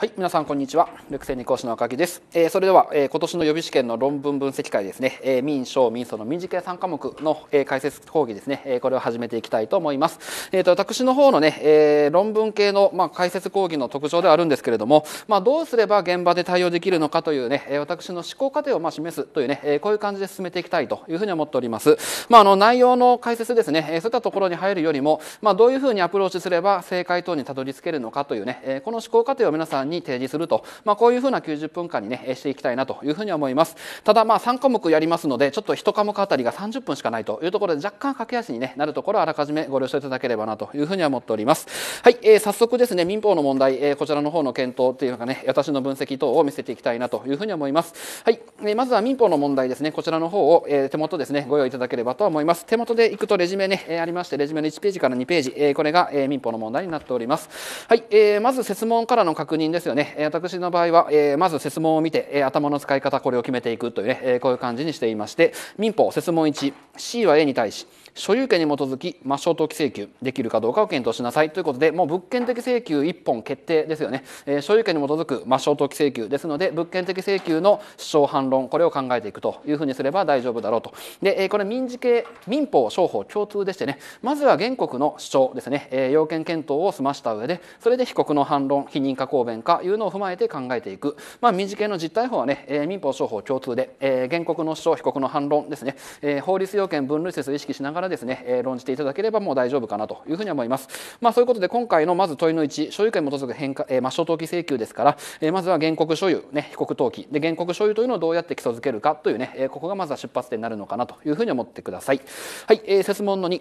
はい、皆さんこんにちは。ルクセニ講師の赤木です。えー、それでは、えー、今年の予備試験の論文分析会ですね、えー、民小民その民事系3科目の、えー、解説講義ですね、えー、これを始めていきたいと思います。えっ、ー、と私の方のね、えー、論文系のまあ解説講義の特徴ではあるんですけれども、まあどうすれば現場で対応できるのかというね、私の思考過程をまあ示すというね、えー、こういう感じで進めていきたいというふうに思っております。まああの内容の解説ですね、えそういったところに入るよりも、まあどういうふうにアプローチすれば正解等にたどり着けるのかというね、えー、この思考過程を皆さんに提示すると、まあ、こういうふうな90分間にねしていきたいなというふうに思いますただまあ3項目やりますのでちょっと1科目あたりが30分しかないというところで若干駆け足に、ね、なるところあらかじめご了承いただければなというふうには思っておりますはい、えー、早速ですね民法の問題、えー、こちらの方の検討というかね私の分析等を見せていきたいなというふうに思いますはい、えー、まずは民法の問題ですねこちらの方を、えー、手元ですねご用意いただければと思います手元でいくとレジュメね、えー、ありましてレジュメの1ページから2ページ、えー、これが、えー、民法の問題になっておりますはい、えー、まず設問からの確認ですですよね私の場合は、えまず設問を見て、え頭の使い方これを決めていくというね、えこういう感じにしていまして民法設問 1C は A に対し「所有権に基づき抹消登記請求できるかどうかを検討しなさいということでもう物件的請求1本決定ですよね、えー、所有権に基づく抹消登記請求ですので物件的請求の主張反論これを考えていくというふうにすれば大丈夫だろうとで、えー、これ民事系民法商法共通でしてねまずは原告の主張ですね、えー、要件検討を済ました上でそれで被告の反論否認か抗弁かいうのを踏まえて考えていく、まあ、民事系の実態法はね、えー、民法商法共通で、えー、原告の主張被告の反論ですね、えー、法律要件分類説を意識しながらがらですね、えー、論じていただければもう大丈夫かなというふうに思います。まあ、そういうことで今回のまず問いの1所有権に基づく変化、えー、抹消登記請求ですから、えー、まずは原告所有、ね、被告登記で原告所有というのをどうやって基礎づけるかというね、えー、ここがまずは出発点になるのかなというふうに思ってください。はい、えー、説問の2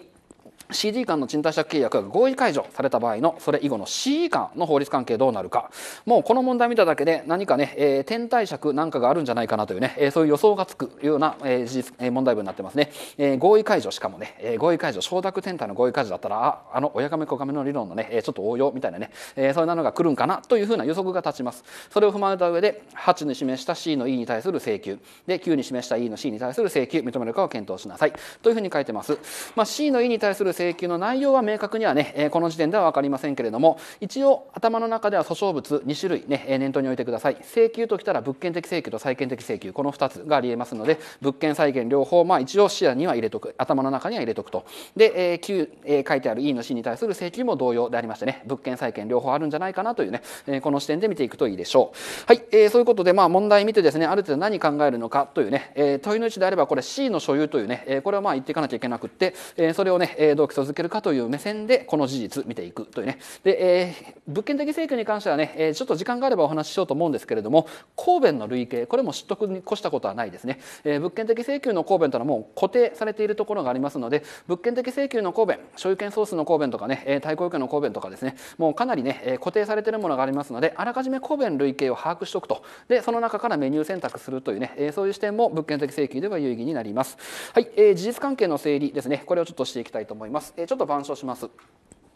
CD 間の賃貸借契約が合意解除された場合のそれ以後の CE 間の法律関係どうなるかもうこの問題見ただけで何かね、えー、天貸借なんかがあるんじゃないかなというね、えー、そういう予想がつくような、えー、問題文になってますね、えー、合意解除しかもね、えー、合意解除承諾天体の合意解除だったらああの親亀子亀の理論のねちょっと応用みたいなね、えー、そういうのが来るんかなというふうな予測が立ちますそれを踏まえた上で8に示した C の E に対する請求で9に示した E の C に対する請求認めるかを検討しなさいというふうに書いてます、まあ、C の E に対する請求の内容は明確にはね、えこの時点では分かりませんけれども一応頭の中では訴訟物2種類ね念頭に置いてください請求ときたら物件的請求と債権的請求この2つがありえますので物件債権両方まあ一応視野には入れとく頭の中には入れとくとで、ええ書いてある E の C に対する請求も同様でありましてね物件債権両方あるんじゃないかなというね、えこの視点で見ていくといいでしょうはい、えそういうことでまあ問題見てですねある程度何考えるのかというね、え問いのうちであればこれ C の所有というね、えこれはまあ言っていかなきゃいけなくって、えそれをね、どうく続けるかという目線でこの事実見ていくというねで、えー、物件的請求に関してはね、えー、ちょっと時間があればお話ししようと思うんですけれども公弁の類型これも取得に越したことはないですね、えー、物件的請求の公弁というのはもう固定されているところがありますので物件的請求の公弁所有権ソースの公弁とかね、えー、対抗要件の公弁とかですねもうかなりね、えー、固定されているものがありますのであらかじめ公弁類型を把握しておくとでその中からメニュー選択するというね、えー、そういう視点も物件的請求では有意義になりますはい、えー、事実関係の整理ですねこれをちょっとしていきたいと思いますます。えちょっと板書します。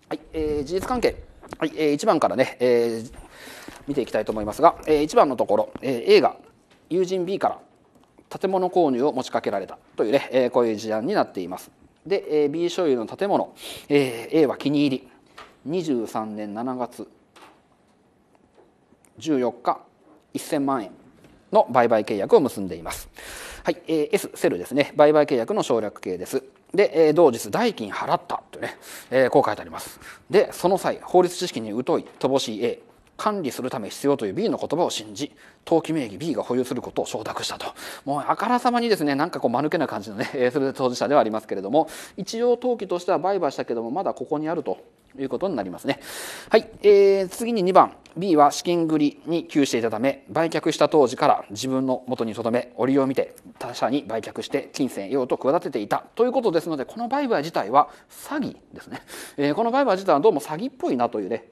はい、えー、事実関係。はい、えー、1番からね、えー、見ていきたいと思いますが、えー、1番のところ、えー、A が友人 B から建物購入を持ちかけられたというね、えー、こういう事案になっています。で、えー、B 所有の建物、えー、A は気に入り、23年7月14日、1000万円の売買契約を結んでいます。はい、えー、S、セルですね、売買契約の省略形です。で、えー、同日代金払ったとね、えー、こう書いてありますでその際法律知識に疎い乏しい A 管理するため必要という B の言葉を信じ登記名義 B が保有することを承諾したともうあからさまにですねなんかこう間抜けな感じのね、えー、それで当事者ではありますけれども一応登記としては売買したけどもまだここにあるということになりますね。はい、えー、次に2番 B は資金繰りに窮していたため売却した当時から自分の元に留め折を見て他社に売却して金銭用と企てていたということですのでこの売買自体は詐欺ですね、えー、この売買自体はどうも詐欺っぽいなというね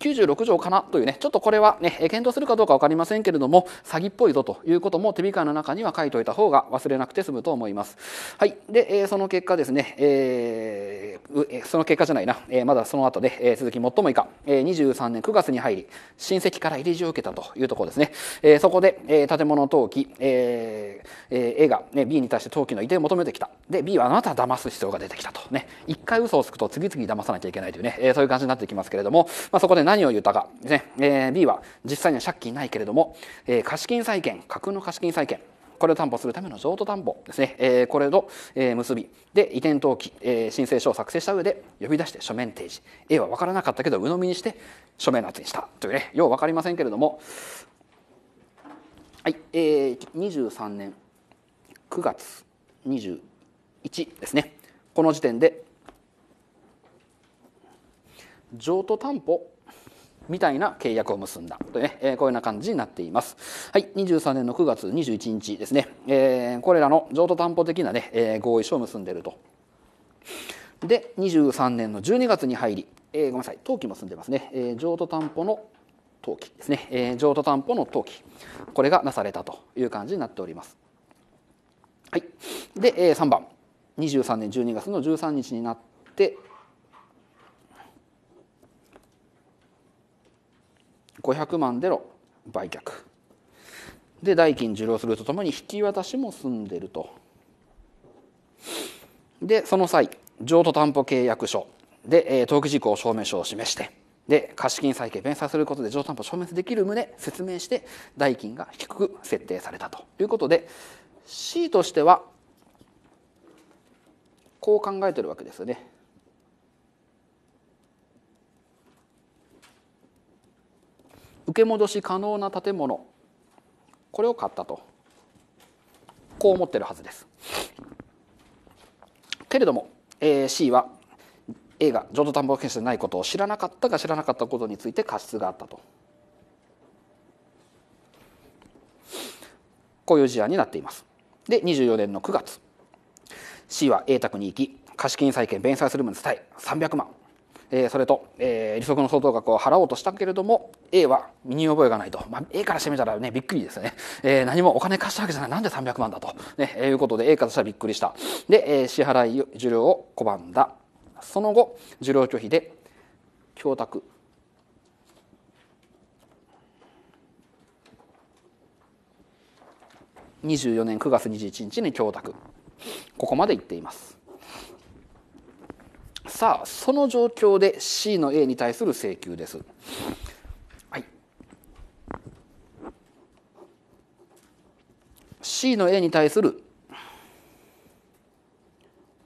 96条かなというねちょっとこれはね検討するかどうか分かりませんけれども詐欺っぽいぞということも手控えの中には書いておいた方が忘れなくて済むと思います。はい、で、その結果ですね、えー、その結果じゃないな、まだその後で、続き最も以下、23年9月に入り親戚から入れ字を受けたというところですね、そこで、建物登記、A が、ね、B に対して登記の移転を求めてきたで B はあなた騙す必要が出てきたとね一回嘘をつくと次々騙さなきゃいけないというね、そういう感じになってきますけれども、まあ、そこで何を言ったかね、えー、B は実際には借金ないけれども、えー、貸金債権架空の貸金債権これを担保するための譲渡担保ですね、えー、これと、えー、結びで移転登記、えー、申請書を作成した上で呼び出して書面提示 A は分からなかったけど鵜呑みにして書面圧にしたというねよう分かりませんけれどもはい、えー、23年9月21ですねこの時点で譲渡担保みたいな契約を結んだとね、えー、こういうような感じになっています。はい、23年の9月21日ですね、えー、これらの譲渡担保的なね、えー、合意書を結んでいると。で、23年の12月に入り、えー、ごめんなさい、登記も済んでますね、えー、譲渡担保の登記ですね、えー、譲渡担保の登記、これがなされたという感じになっております。はい、で、えー、3番、23年12月の13日になって、500万での売却で代金受領するとともに引き渡しも済んでるとでその際譲渡担保契約書で登記事項証明書を示してで貸金債権弁済することで譲渡担保証明できる旨説明して代金が低く設定されたということで C としてはこう考えてるわけですよね。受け戻し可能な建物これを買ったとこう思ってるはずですけれども、えー、C は A が浄土担保権者でないことを知らなかったが知らなかったことについて過失があったとこういう事案になっていますで24年の9月 C は A 宅に行き貸金債権弁済する旨伝え300万えー、それと、えー、利息の相当額を払おうとしたけれども A は身に覚えがないと、まあ、A からしてみたらねびっくりですね、えー、何もお金貸したわけじゃないなんで300万だと、ね、いうことで A からしたらびっくりしたで、えー、支払い受領を拒んだその後受領拒否で供託24年9月21日に供託ここまで言っていますさあその状況で C の A に対する請求です。はい、C の A に対する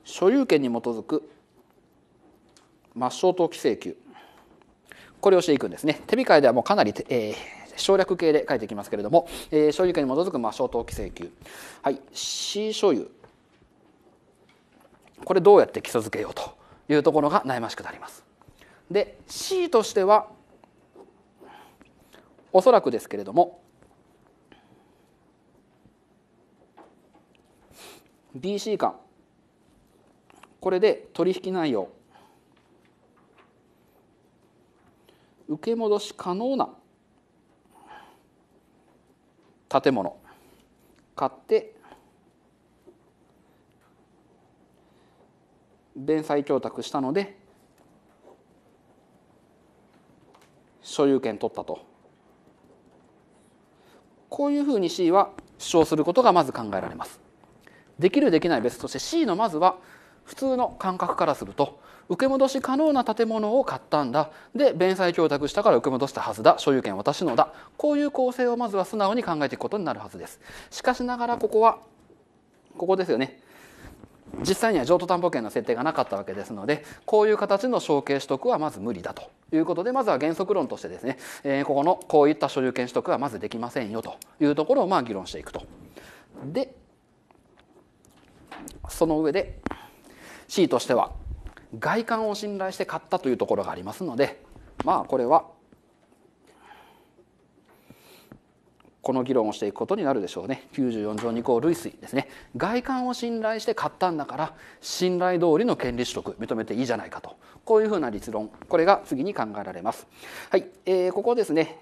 所有権に基づく抹消登記請求これをしていくんですね手控えではもうかなり、えー、省略形で書いていきますけれども、えー、所有権に基づく抹消登記請求、はい、C 所有これどうやって基礎づけようというところが悩ましくなります。で C としてはおそらくですけれども BC 間これで取引内容受け戻し可能な建物買って弁済供託したので所有権取ったとこういうふうに C は主張することがまず考えられますできるできない別として C のまずは普通の感覚からすると受け戻し可能な建物を買ったんだで弁済供託したから受け戻したはずだ所有権私のだこういう構成をまずは素直に考えていくことになるはずですしかしながらここはここですよね実際には譲渡担保権の設定がなかったわけですのでこういう形の承継取得はまず無理だということでまずは原則論としてですね、えー、ここのこういった所有権取得はまずできませんよというところをまあ議論していくと。でその上で C としては外観を信頼して買ったというところがありますのでまあこれはこの議論をしていくことになるでしょうね94条2項類推ですね外観を信頼して買ったんだから信頼通りの権利取得認めていいじゃないかとこういうふうな立論これが次に考えられます。はい、えー、ここですね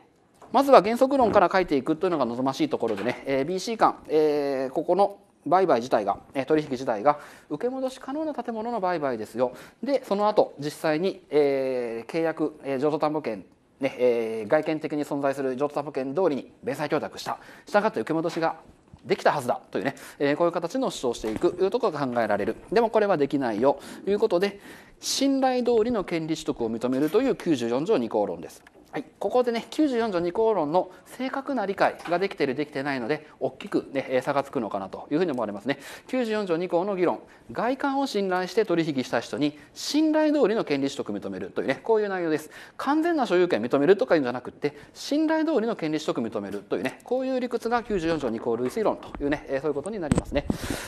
まずは原則論から書いていくというのが望ましいところでね、えー、BC 間、えー、ここの売買自体が取引自体が受け戻し可能な建物の売買ですよでその後実際に、えー、契約、え譲渡担保権ねえー、外見的に存在する譲渡保険通りに弁済供託したしたがって受け戻しができたはずだというね、えー、こういう形の主張をしていくというところが考えられるでもこれはできないよということで信頼通りの権利取得を認めるという94条2項論です。はい、ここでね94条2項論の正確な理解ができているできてないので大きく、ね、差がつくのかなというふうに思われますね94条2項の議論外観を信頼して取引した人に信頼通りの権利取得を認めるというねこういう内容です完全な所有権を認めるとかいうんじゃなくて信頼通りの権利取得を認めるというねこういう理屈が94条2項類推論というねそういうことになりますね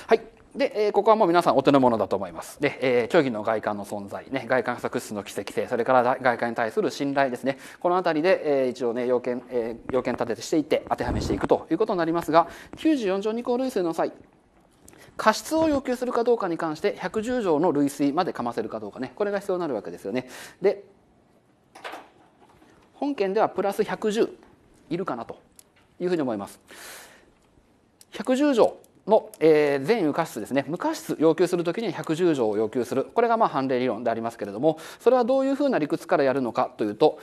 はいで、ここはもう皆さんお手の物だと思います。で、えー、虚偽の外観の存在、ね、外観作室の奇跡性、それから外観に対する信頼ですね。このこの辺りで、えー、一応ね要件、えー、要件立ててしていって当てはめしていくということになりますが94条2項類推の際過失を要求するかどうかに関して110条の類推までかませるかどうかねこれが必要になるわけですよね。で本件ではプラス110いるかなというふうに思います。110条の、えー、全有価質ですね無価質要求する時には110条を要求するこれがまあ判例理論でありますけれどもそれはどういうふうな理屈からやるのかというと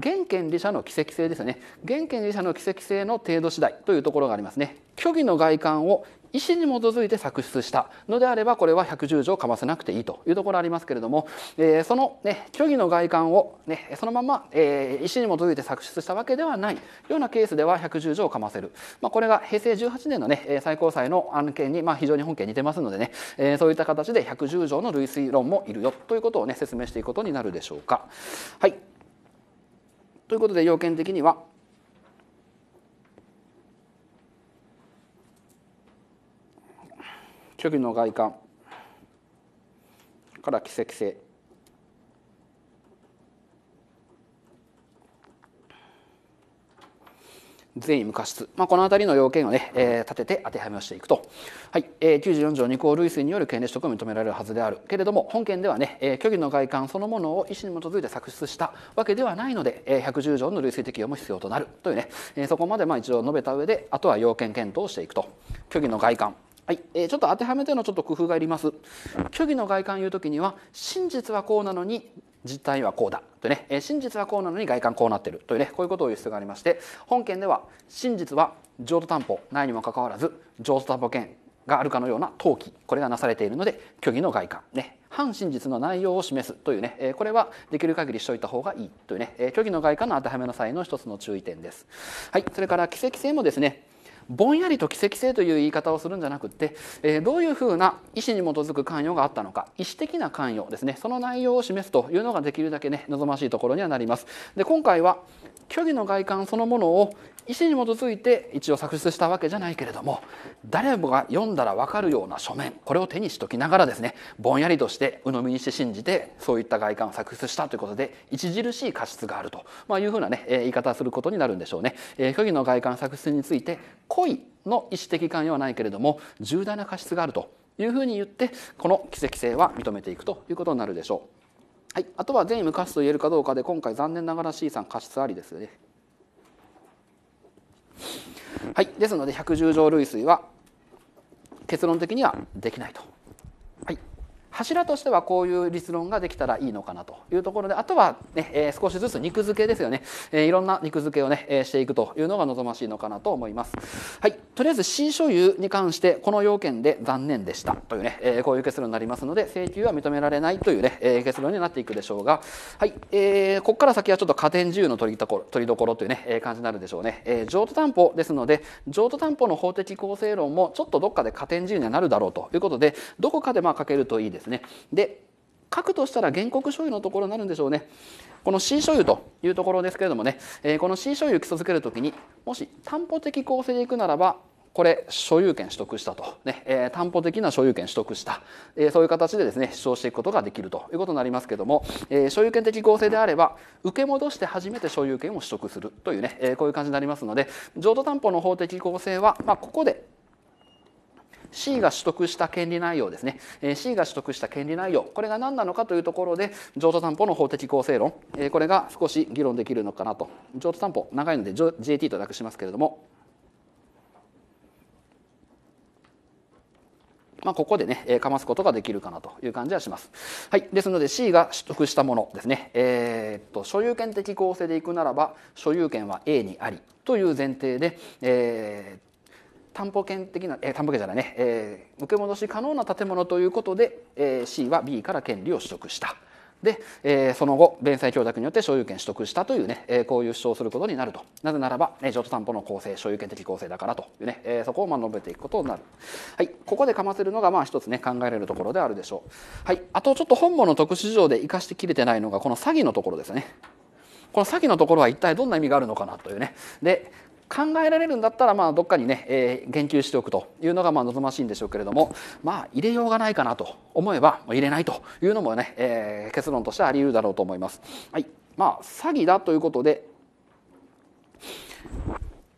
原権利者の奇跡性ですね原権利者の奇跡性の程度次第というところがありますね虚偽の外観を意思に基づいて作出したのであればこれは110条かませなくていいというところありますけれども、えー、その、ね、虚偽の外観を、ね、そのまま、えー、意思に基づいて作出したわけではないようなケースでは110条をかませる、まあ、これが平成18年の、ね、最高裁の案件に、まあ、非常に本件似てますのでね、えー、そういった形で110条の類推論もいるよということを、ね、説明していくことになるでしょうか。はいということで要件的には虚偽の外観から奇跡性善意無過失、まあ、この辺りの要件をね、えー、立てて当てはめをしていくと、はいえー、94条2項類推による権利取得を認められるはずであるけれども本件ではね、えー、虚偽の外観そのものを意思に基づいて作出したわけではないので、えー、110条の類推適用も必要となるというね、えー、そこまでまあ一応述べた上であとは要件検討をしていくと虚偽の外観はい、えー、ちょっと当てはめてのちょっと工夫がいります。虚偽の外観言う時には真実はこうなのに実態はこうだとね、えー、真実はこうなのに外観こうなってるというねこういうことを言う必要がありまして本件では真実は譲渡担保ないにもかかわらず譲渡担保権があるかのような登記これがなされているので虚偽の外観ね反真実の内容を示すというね、えー、これはできる限りしておいた方がいいというね、えー、虚偽の外観の当てはめの際の一つの注意点です。はい、それから奇跡性もですねぼんやりと奇跡性という言い方をするんじゃなくて、えー、どういうふうな意思に基づく関与があったのか意思的な関与ですねその内容を示すというのができるだけね望ましいところにはなります。で今回は虚偽の外観そのものを意思に基づいて一応作出したわけじゃないけれども誰もが読んだら分かるような書面これを手にしときながらですねぼんやりとして鵜呑みにして信じてそういった外観を作出したということで著しい過失があると、まあ、いうふうなね、言い方をすることになるんでしょうね。虚偽の外観作出について故意の意思的関与はないけれども重大な過失があるというふうに言ってこの奇跡性は認めていくということになるでしょう。はい、あとは善意無過失と言えるかどうかで今回残念ながら C さん過失ありですよね。はい、ですので110条類推は結論的にはできないと柱としてはこういう立論ができたらいいのかなというところであとはね、えー、少しずつ肉付けですよね、えー、いろんな肉付けをね、えー、していくというのが望ましいのかなと思います、はい、とりあえず新所有に関してこの要件で残念でしたというね、えー、こういう結論になりますので請求は認められないというね、えー、結論になっていくでしょうが、はいえー、ここから先はちょっと加点自由の取りところ取りどころというね、えー、感じになるでしょうね、えー、譲渡担保ですので譲渡担保の法的構成論もちょっとどっかで加点自由にはなるだろうということでどこかでまあかけるといいですですね。で書くとしたら原告所有のところになるんでしょうね。この C 所有というところですけれどもね、えこの C 所有基礎づけるときにもし担保的構成でいくならばこれ所有権取得したと、ねえー、担保的な所有権取得した、えー、そういう形でですね主張していくことができるということになりますけども、えー、所有権的構成であれば受け戻して初めて所有権を取得するというね、えこういう感じになりますので譲渡担保の法的構成は、まあ、ここで C が取得した権利内容ですね、えー、C が取得した権利内容これが何なのかというところで譲渡担保の法的構成論、えー、これが少し議論できるのかなと譲渡担保長いので JT と略しますけれどもまあ、ここでね、えー、かますことができるかなという感じはします。はい。ですので C が取得したものですね。えー、っと、所有権的構成でいくならば、所有権は A にありという前提で、えー、担保権的な、えー、担保権じゃないね、えー、受け戻し可能な建物ということで、えー、C は B から権利を取得した。で、えー、その後弁済協諾によって所有権取得したというね、えー、こういう主張をすることになるとなぜならば、えー、譲渡担保の構成所有権的構成だからというね、えー、そこをまあ述べていくことになる、はい、ここでかませるのがまあ一つね考えられるところであるでしょう、はい、あとちょっと本物の特殊事情で生かしてきれてないのがこの詐欺のところですねこの詐欺のところは一体どんな意味があるのかなというねで考えられるんだったらまあどっかにね、えー、言及しておくというのがまあ望ましいんでしょうけれどもまあ入れようがないかなと思えば入れないというのもね、えー、結論としてあり得るだろうと思います。はいまあ、詐欺だということで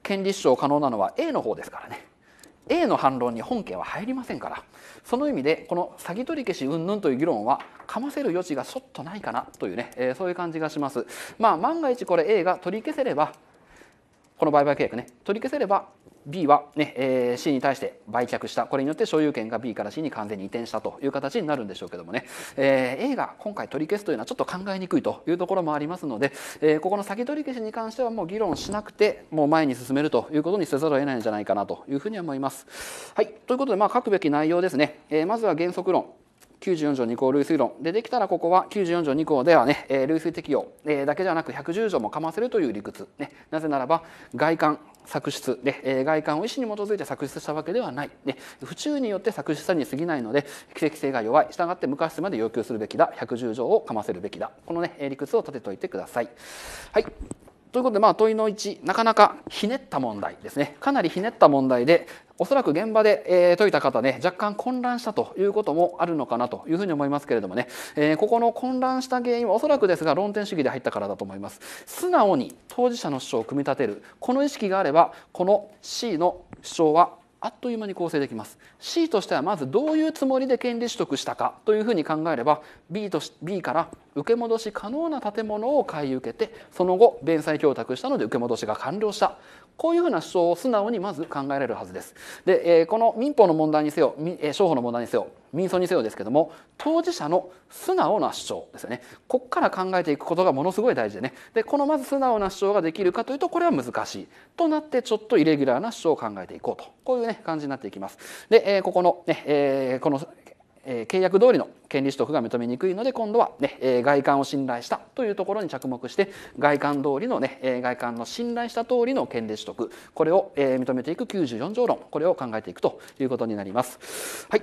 権利主張可能なのは A の方ですからね A の反論に本件は入りませんからその意味でこの詐欺取り消し云々という議論はかませる余地がちょっとないかなというね、えー、そういう感じがします。まあ、万が一これ A が取り消せればこの売買契約ね取り消せれば B はね、えー、C に対して売却したこれによって所有権が B から C に完全に移転したという形になるんでしょうけどもね、えー、A が今回取り消すというのはちょっと考えにくいというところもありますので、えー、ここの先取り消しに関してはもう議論しなくてもう前に進めるということにせざるを得ないんじゃないかなというふうに思います。はい、ということで、まあ、書くべき内容ですね、えまずは原則論94条2項類推論でできたらここは94条2項ではね、えー、類推適用、えー、だけではなく110条もかませるという理屈、ね、なぜならば外観作出で、えー、外観を意思に基づいて作出したわけではない、ね、不注によって作出したに過ぎないので奇跡性が弱いしたがって無まで要求するべきだ110条をかませるべきだこのね理屈を立てておいてください。はいということで、まあ、問いの1なかなかひねった問題ですねかなりひねった問題でおそらく現場で、えー、解いた方ね若干混乱したということもあるのかなというふうに思いますけれどもね、えー、ここの混乱した原因はおそらくですが論点主義で入ったからだと思います素直に当事者の主張を組み立てるこの意識があればこの C の主張はあっという間に構成できます C としてはまずどういうつもりで権利取得したかというふうに考えれば B, と B から受け戻し可能な建物を買い受けてその後弁済供託したので受け戻しが完了したこういうふうな主張を素直にまず考えられるはずです。で、えー、この民法の問題にせよ、えー、商法の問題にせよ、民訴にせよですけども、当事者の素直な主張ですよね。こっから考えていくことがものすごい大事でね。で、このまず素直な主張ができるかというと、これは難しい。となって、ちょっとイレギュラーな主張を考えていこうと。こういうね、感じになっていきます。で、えー、ここのね、えー、このえ契約通りの権利取得が認めにくいので今度はね、え外観を信頼したというところに着目して外観通りのね、え外観の信頼した通りの権利取得これを、え認めていく94条論これを考えていくということになります。はい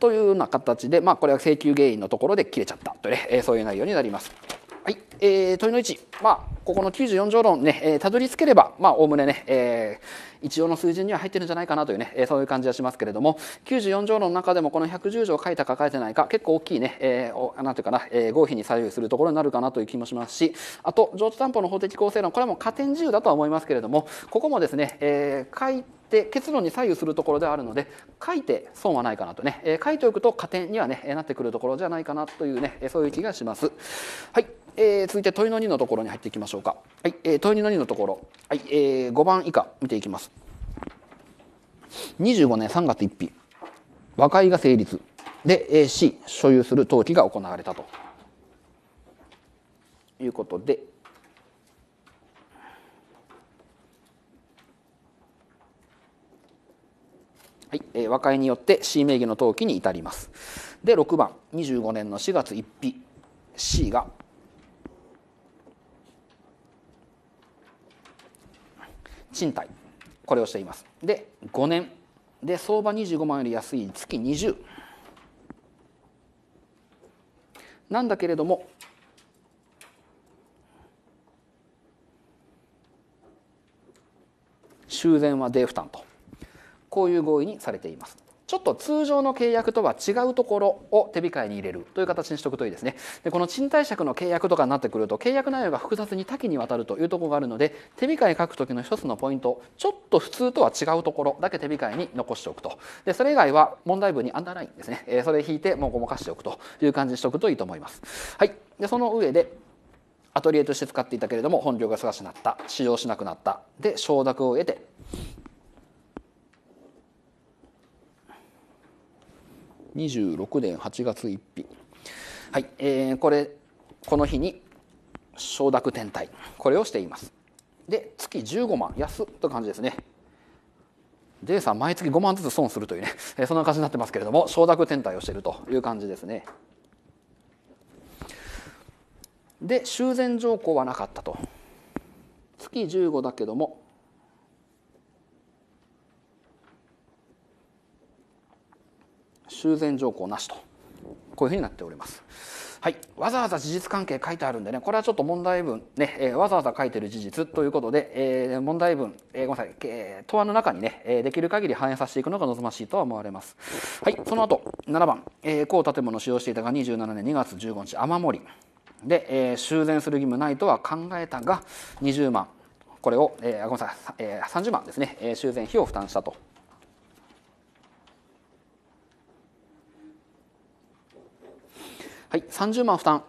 というような形で、まあ、これは請求原因のところで切れちゃったという、ね、そういう内容になります。はい、えー、問いの1、まあ、ここの94条論ね、えー、たどり着ければ、まあ、おおむねね、えー、一応の数字には入ってるんじゃないかなというね、えー、そういう感じはしますけれども、94条論の中でもこの110条書いたか書いてないか、結構大きいね、えー、なんていうかな、えー、合否に左右するところになるかなという気もしますし、あと、上報担保の法的構成論、これはもう加点自由だとは思いますけれども、ここもですね、えー、書いて、で結論に左右するところであるので書いて損はないかなとね、えー、書いておくと加点にはねなってくるところじゃないかなというねそういう気がします。はいえー、続いて問いの2のところに入っていきましょうか。はい、えー、問いの2のところ、はいえー、5番以下見ていきます。25年3月1日、和解が成立。で、え C、所有する登記が行われたと。いうことで、はいえ和解によって C 名義の登記に至ります。で、6番、25年の4月1日、C が賃貸これをしていますで5年で相場25万より安い月20なんだけれども修繕は税負担とこういう合意にされていますちょっと通常の契約とは違うところを手控えに入れるという形にしておくといいですねでこの賃貸借の契約とかになってくると契約内容が複雑に多岐にわたるというところがあるので手控え書く時の一つのポイントちょっと普通とは違うところだけ手控えに残しておくとでそれ以外は問題文にアンダーラインですね、えそれ引いてもうごまかしておくという感じにしておくといいと思います。はい、でその上でアトリエとして使っていたけれども本業が忙しくなった使用しなくなったで承諾を得て26年8月1日、はいえー、これこの日に承諾天体これをしていますで月15万安という感じですねデイさん毎月5万ずつ損するというね、えー、そんな感じになってますけれども承諾天体をしているという感じですねで修繕条項はなかったと月15だけども修繕条項なしとこういうふうになっております。はい、わざわざ事実関係書いてあるんでねこれはちょっと問題文ね、えー、わざわざ書いてる事実ということで、えー、問題文、えー、ごめんなさい、えー、答案の中にね、えー、できる限り反映させていくのが望ましいとは思われますはいその後7番、えー、高建物を使用していたが27年2月15日雨漏りで、えー、修繕する義務ないとは考えたが20万これを、えー、ごめんなさい、えー、30万ですね、えー、修繕費を負担したとはい30万負担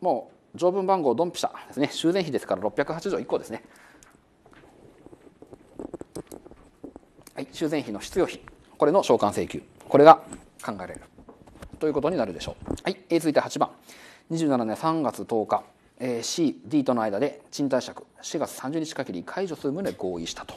もう条文番号ドンピシャですね修繕費ですから608条1項ですねはい修繕費の必要費これの償還請求これが考えられるということになるでしょうはい、え続いて8番27年3月10日 CD との間で賃貸借4月30日限り解除する旨合意したと。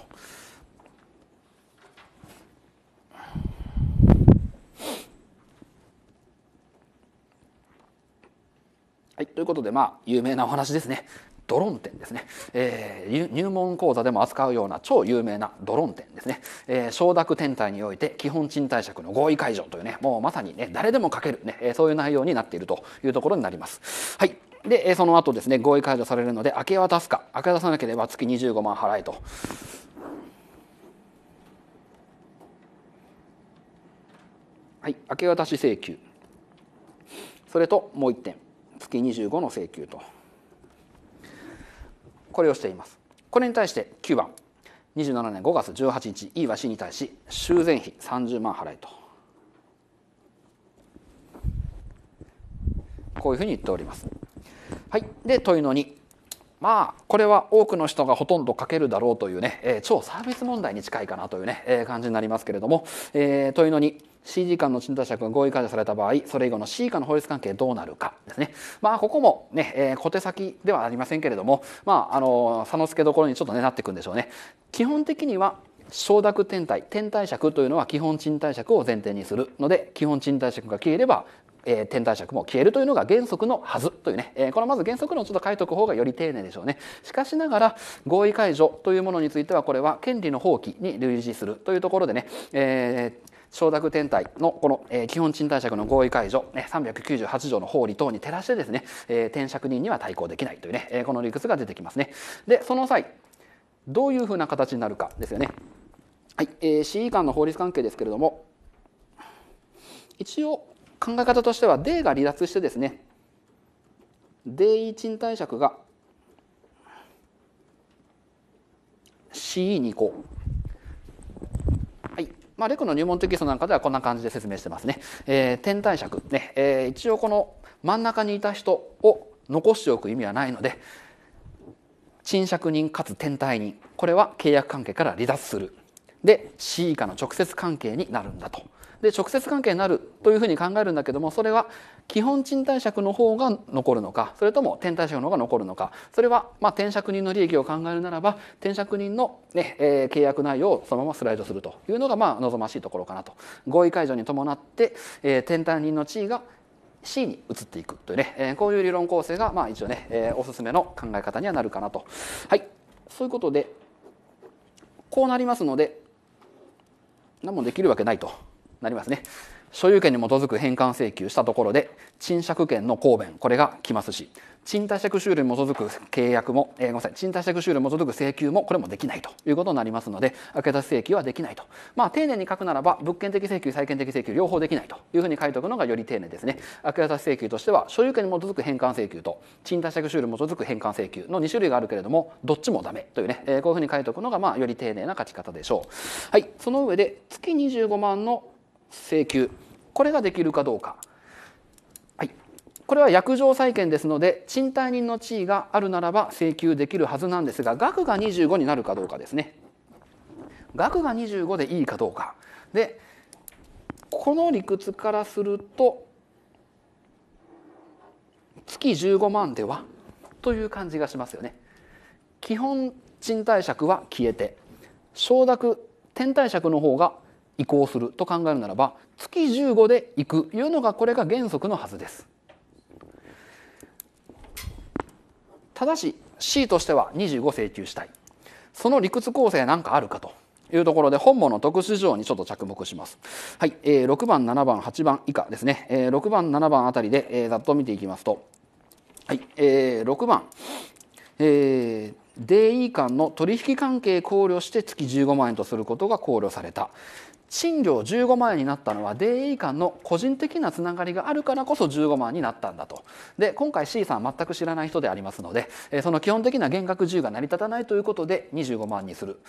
はい、ということでまあ有名なお話ですね。ドローン店ですね、えー、入門講座でも扱うような超有名なドローン店ですね、えー、承諾天体において基本賃貸借の合意解除というねもうまさにね誰でも書けるねそういう内容になっているというところになります。はいでその後ですね合意解除されるので明け渡すか明け渡さなければ月25万払えとはい明け渡し請求それともう1点月25の請求とこれをしていますこれに対して9番27年5月18日 E は C に対し修繕費30万払いとこういうふうに言っておりますはいで問いの2まあこれは多くの人がほとんど書けるだろうというね、えー、超サービス問題に近いかなというね、えー、感じになりますけれども、えー、問いの2 C 時間の賃貸借が合意解除された場合それ以後の C 以下の法律関係どうなるかですねまあここもね、えー、小手先ではありませんけれどもまああの佐之助どころにちょっとねなってくんでしょうね基本的には承諾天体天体借というのは基本賃貸借を前提にするので基本賃貸借が消えればえー、転借も消えるというのが原則のはずというね、えー、このまず原則論をちょっと書いておく方がより丁寧でしょうねしかしながら合意解除というものについてはこれは権利の放棄に類似するというところでね、えー承諾天体のこの、えー、基本賃貸借の合意解除、ね、398条の法理等に照らしてですね、えー、転借人には対抗できないというね、えー、この理屈が出てきますね。でその際どういうふうな形になるかですよね。はい、えー、CE 間の法律関係ですけれども一応考え方としては D が離脱してですね DE 賃貸借が CE に移まあ、レクの入門テキストなんかではこんな感じで説明してますね。えー、天体尺、ねえー、一応この真ん中にいた人を残しておく意味はないので賃借人かつ天体人これは契約関係から離脱するで C 以下の直接関係になるんだとで直接関係になるというふうに考えるんだけどもそれは基本賃貸借の方が残るのかそれとも転貸借の方が残るのかそれはまあ転借人の利益を考えるならば転借人のね、えー、契約内容をそのままスライドするというのがまあ望ましいところかなと合意解除に伴って、えー、転貸人の地位が C に移っていくというね、えー、こういう理論構成がまあ一応ね、えー、おすすめの考え方にはなるかなと。はいそういうことでこうなりますので何もできるわけないと。なりますね所有権に基づく返還請求したところで賃借権の公弁これが来ますし賃貸借収入に基づく契約も、えー、ごめんなさい賃貸借収入に基づく請求もこれもできないということになりますので明け出し請求はできないとまあ丁寧に書くならば物件的請求債権的請求両方できないというふうに書いておくのがより丁寧ですね明け出し請求としては所有権に基づく返還請求と賃貸借収入に基づく返還請求の2種類があるけれどもどっちもダメというね、えー、こういうふうに書いておくのがまあより丁寧な書き方でしょうはいその上で月25万の請求これができるかどうか、はい、これは約定債権ですので賃貸人の地位があるならば請求できるはずなんですが額が25になるかどうかですね額が25でいいかどうかでこの理屈からすると月15万ではという感じがしますよね。基本賃貸借は消えて承諾転貸借の方が移行すると考えるならば月15で行くいうのがこれが原則のはずです。ただし C としては25請求したいその理屈構成なんかあるかというところで本物の特殊情にちょっと着目します、はいえー、6番7番8番以下ですね、えー、6番7番あたりで、えー、ざっと見ていきますと、はいえー、6番、えー、DE 間の取引関係考慮して月15万円とすることが考慮された賃料15万円になったのは DE 間の個人的なつながりがあるからこそ15万円になったんだとで今回 C さん全く知らない人でありますのでその基本的な減額自由が成り立たないということで25万にする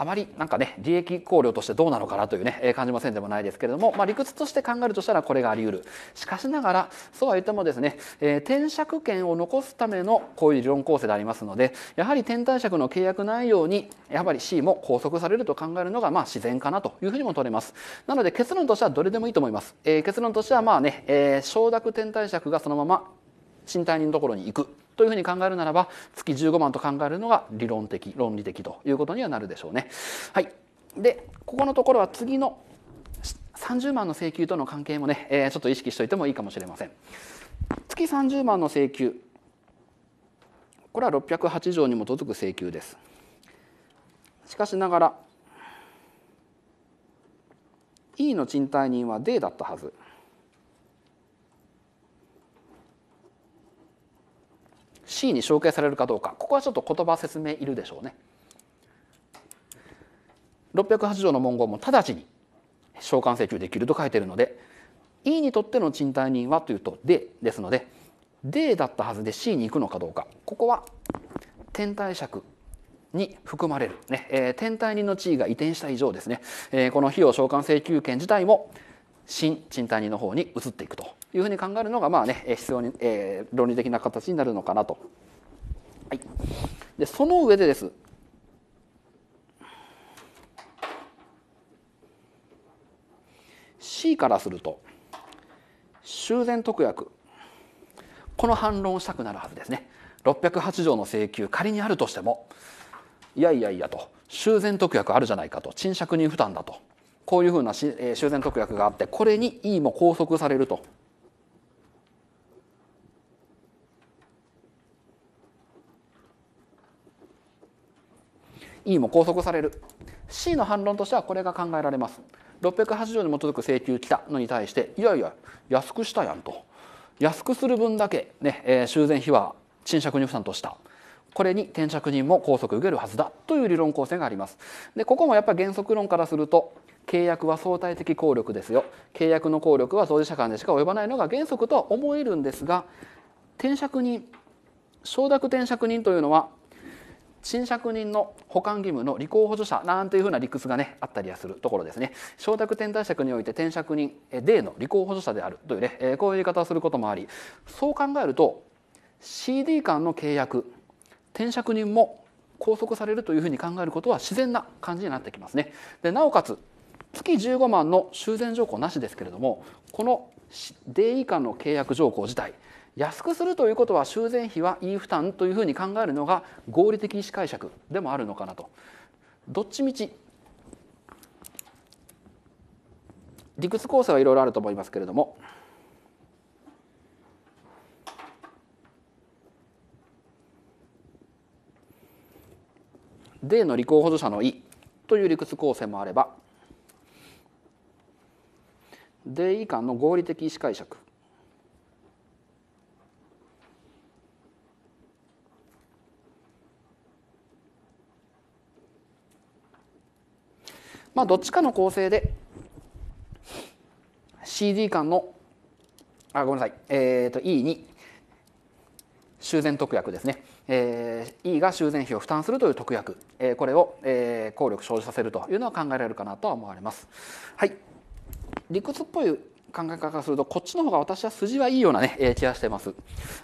あまりなんかね利益考慮としてどうなのかなというね感じませんでもないですけれども、まあ、理屈として考えるとしたらこれがあり得るしかしながらそうは言ってもですね、えー、転借権を残すためのこういう理論構成でありますのでやはり転貸借の契約内容にやはり C も拘束されると考えるのがまあ自然かなというふうにも取れれます。なので結論としてはどれでもいいと思います。えー、結論としてはまあね、えー、承諾天体尺がそのまま賃貸人のところに行くというふうに考えるならば月15万と考えるのが理論的論理的ということにはなるでしょうね。はい、でここのところは次の30万の請求との関係もね、えー、ちょっと意識しておいてもいいかもしれません。月30万の請求これは608条に基づく請求です。しかしながら E の賃貸人は D だったはず。C に承継されるかどうかここはちょっと言葉説明いるでしょうね。608条の文言も直ちに償還請求できると書いているので E にとっての賃貸人はというと D ですので D だったはずで C に行くのかどうかここは天体釈に含まれる、ねえー、天体人の地位が移転した以上ですね、えー、この費用償還請求権自体も新賃貸人の方に移っていくというふうに考えるのがまあね必要に、えー、論理的な形になるのかなと。はい、でその上でです。C からすると修繕特約この反論をしたくなるはずですね608条の請求仮にあるとしてもいやいやいやと修繕特約あるじゃないかと賃借人負担だとこういうふうな修繕特約があってこれに E も拘束されると。E も拘束される C の反論としてはこれが考えられます680条に基づく請求来たのに対していやいや安くしたやんと安くする分だけね、ねえー、修繕費は賃借に負担としたこれに転職人も拘束受けるはずだという理論構成がありますでここもやっぱ原則論からすると契約は相対的効力ですよ契約の効力は当事者間でしか及ばないのが原則とは思えるんですが転職人承諾転職人というのは賃借人の保管義務の履行補助者なんていうふうな理屈がねあったりはするところですね承諾転貸借において転借人 D の履行補助者であるというねこういう言い方をすることもありそう考えると CD 間の契約転職人も拘束されるというふうに考えることは自然な感じになってきますね。でなおかつ月15万の修繕条項なしですけれどもこのデイ以下の契約条項自体安くするということは修繕費はいい負担というふうに考えるのが合理的意思解釈でもあるのかなと。どっちみち理屈構成はいろいろあると思いますけれども税の履行補助者の意という理屈構成もあれば税以下の合理的意思解釈まあどっちかの構成で CD 間のあごめんなさいえっ、ー、と E に修繕特約ですねえー、E が修繕費を負担するという特約、えー、これを、えー、効力生じさせるというのは考えられるかなとは思われます。はい、理屈っぽい考え方からするとこっちの方が私は筋はいいような、ねえー、気がしてます。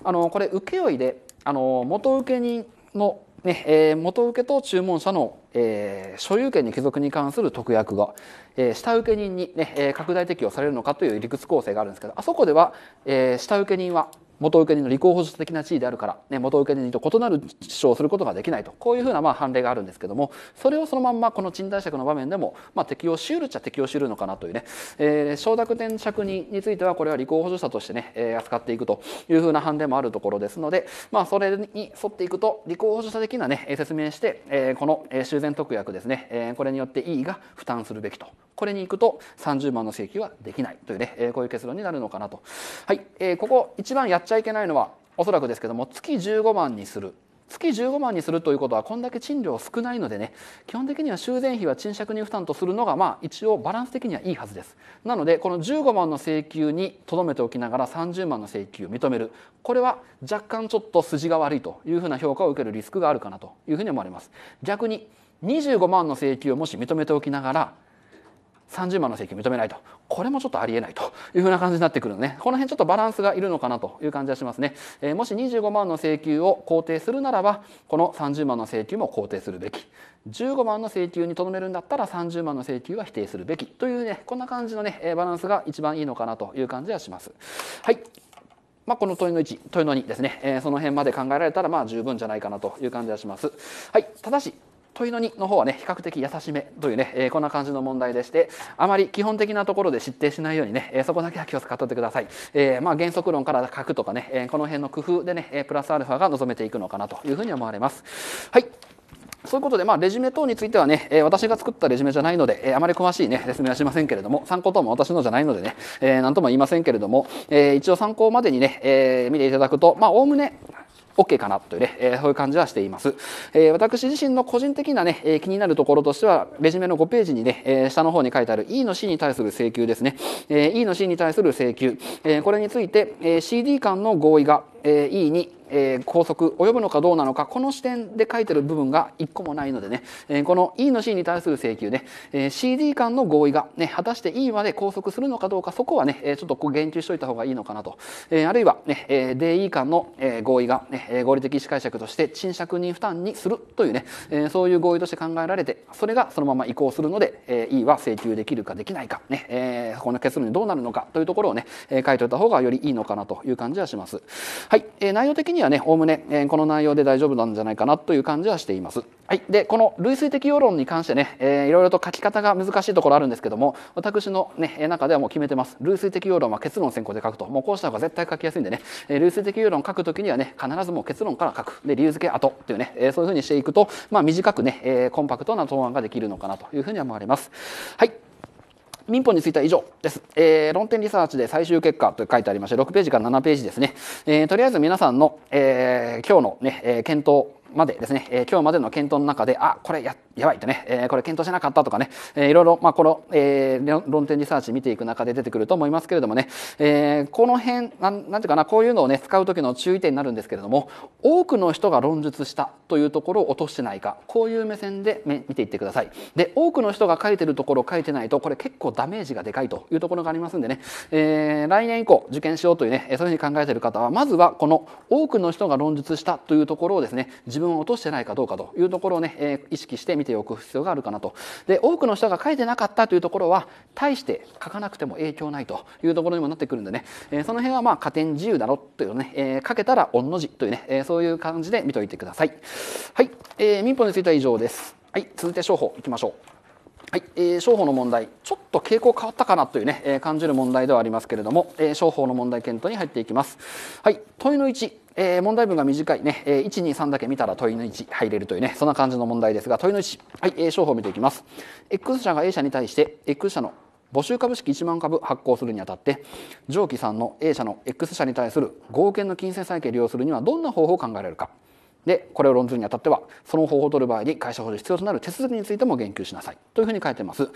あのこれ請負であの元請け人のねえー、元請けと注文者の、えー、所有権に帰属に関する特約が、えー、下請け人にね、ねえ拡大適用されるのかという理屈構成があるんですけどあそこでは、え下請け人は元請け人の履行補助的な地位であるから、ね、元請け人と異なる主張をすることができないとこういうふうなまあ判例があるんですけどもそれをそのまんまこの賃貸借の場面でもまあ適用しうるっちゃ適用しうるのかなというね、えー、承諾転借人についてはこれは履行補助者としてね、えー、扱っていくというふうな判例もあるところですので、まあ、それに沿っていくと履行補助者的なね説明して、えー、この修繕特約ですね、えー、これによって E が負担するべきとこれに行くと30万の請求はできないというね、えー、こういう結論になるのかなと。はい、えー、ここ一番やっちゃいけないのはおそらくですけども月15万にする月15万にするということはこんだけ賃料少ないのでね基本的には修繕費は賃借人負担とするのがまあ一応バランス的にはいいはずですなのでこの15万の請求にとどめておきながら30万の請求を認めるこれは若干ちょっと筋が悪いというふうな評価を受けるリスクがあるかなというふうに思われます逆に25万の請求をもし認めておきながら30万の請求認めないとこれもちょっとありえないというふうな感じになってくるので、ね、この辺ちょっとバランスがいるのかなという感じがしますね、えー、もし25万の請求を肯定するならばこの30万の請求も肯定するべき15万の請求にとどめるんだったら30万の請求は否定するべきというねこんな感じのねバランスが一番いいのかなという感じがします。はいまあ、この問いの1、問いの2ですね、えー、その辺まで考えられたら、まあ、十分じゃないかなという感じがします。はい。ただし、問いの2の方はね比較的優しめというね、えー、こんな感じの問題でしてあまり基本的なところで失定しないようにね、えー、そこだけは気を使っておいてください、えー、まあ原則論から書くとかね、えこの辺の工夫でねプラスアルファが望めていくのかなというふうに思われますはいそういうことで、まあ、レジュメ等についてはね、え私が作ったレジュメじゃないので、えあまり詳しいね、説明はしませんけれども、参考等も私のじゃないのでね、えー、何とも言いませんけれども、え一応参考までにね、え見ていただくと、まあ、おおむね、OK かなというね、えー、そういう感じはしています。えー、私自身の個人的なね、えー、気になるところとしては、レジュメの5ページにね、えー、下の方に書いてある E の C に対する請求ですね。えー、E の C に対する請求。えー、これについて、えー、CD 間の合意が、えー、E にえー、拘束及ぶのかどうなのかこの視点で書いてる部分が一個もないのでね、えー、この E の C に対する請求ね、えー、CD 間の合意が、ね、果たして E まで拘束するのかどうかそこはねちょっとこう言及しといた方がいいのかなと、えー、あるいは、ね、DE 間の合意が、ね、合理的意思解釈として賃借人負担にするというね、えー、そういう合意として考えられてそれがそのまま移行するので、えー、E は請求できるかできないか、ねえー、この結論にどうなるのかというところをね書いておいた方がよりいいのかなという感じはします。はい、えー、内容的にははねおおむね、えー、この内容で大丈夫なんじゃないかなという感じはしています。はい、でこの類推的世論に関してね、えー、いろいろと書き方が難しいところあるんですけども私の、ね、中ではもう決めてます類推的世論は結論先行で書くともうこうした方が絶対書きやすいんでね、えー、類推的世論書くときにはね必ずもう結論から書くで理由付け後っていうね、えー、そういうふうにしていくと、まあ、短くね、えー、コンパクトな答案ができるのかなというふうに思われます。はい民法については以上です。えー、論点リサーチで最終結果と書いてありまして、6ページから7ページですね。えー、とりあえず皆さんの、えー、今日のね、え検討までですね、えー、今日までの検討の中で、あ、これや、やばいとね、えー、これ検討しなかったとかね、えー、いろいろ、まあ、この、えー、論点リサーチ見ていく中で出てくると思いますけれどもね、えー、この辺、なん、なんていうかな、こういうのをね、使う時の注意点になるんですけれども、多くの人が論述したというところを落としてないか、こういう目線で見ていってください。で、多くの人が書いてるところを書いてないと、これ結構ダメージがでかいというところがありますんでね、えー、来年以降、受験しようというね、そういうふうに考えてる方は、まずはこの多くの人が論述したというところをですね、自分分を落としてないかどうかというところをね、えー、意識して見ておく必要があるかなと。で、多くの人が書いてなかったというところは、大して書かなくても影響ないというところにもなってくるんでね、えー、その辺はまあ加点自由だろというね、えー、書けたら御の字というね、えー、そういう感じで見ておいてください。はい、えー、民法については以上です。はい、続いて商法いきましょう。はい、えー、商法の問題、ちょっと傾向変わったかなというね、えー、感じる問題ではありますけれども、えー、商法の問題検討に入っていきます。はい、問いの1、えー、問題文が短いね、えー、1、2、3だけ見たら問いの1入れるというね、そんな感じの問題ですが、問いの1、はい、えー、商法を見ていきます。X 社が A 社に対して、X 社の募集株式1万株発行するにあたって上記3の A 社の X 社に対する合憲の金銭債権利用するにはどんな方法を考えられるかでこれを論ずるにあたってはその方法を取る場合に会社法で必要となる手続きについても言及しなさいというふうに書いてます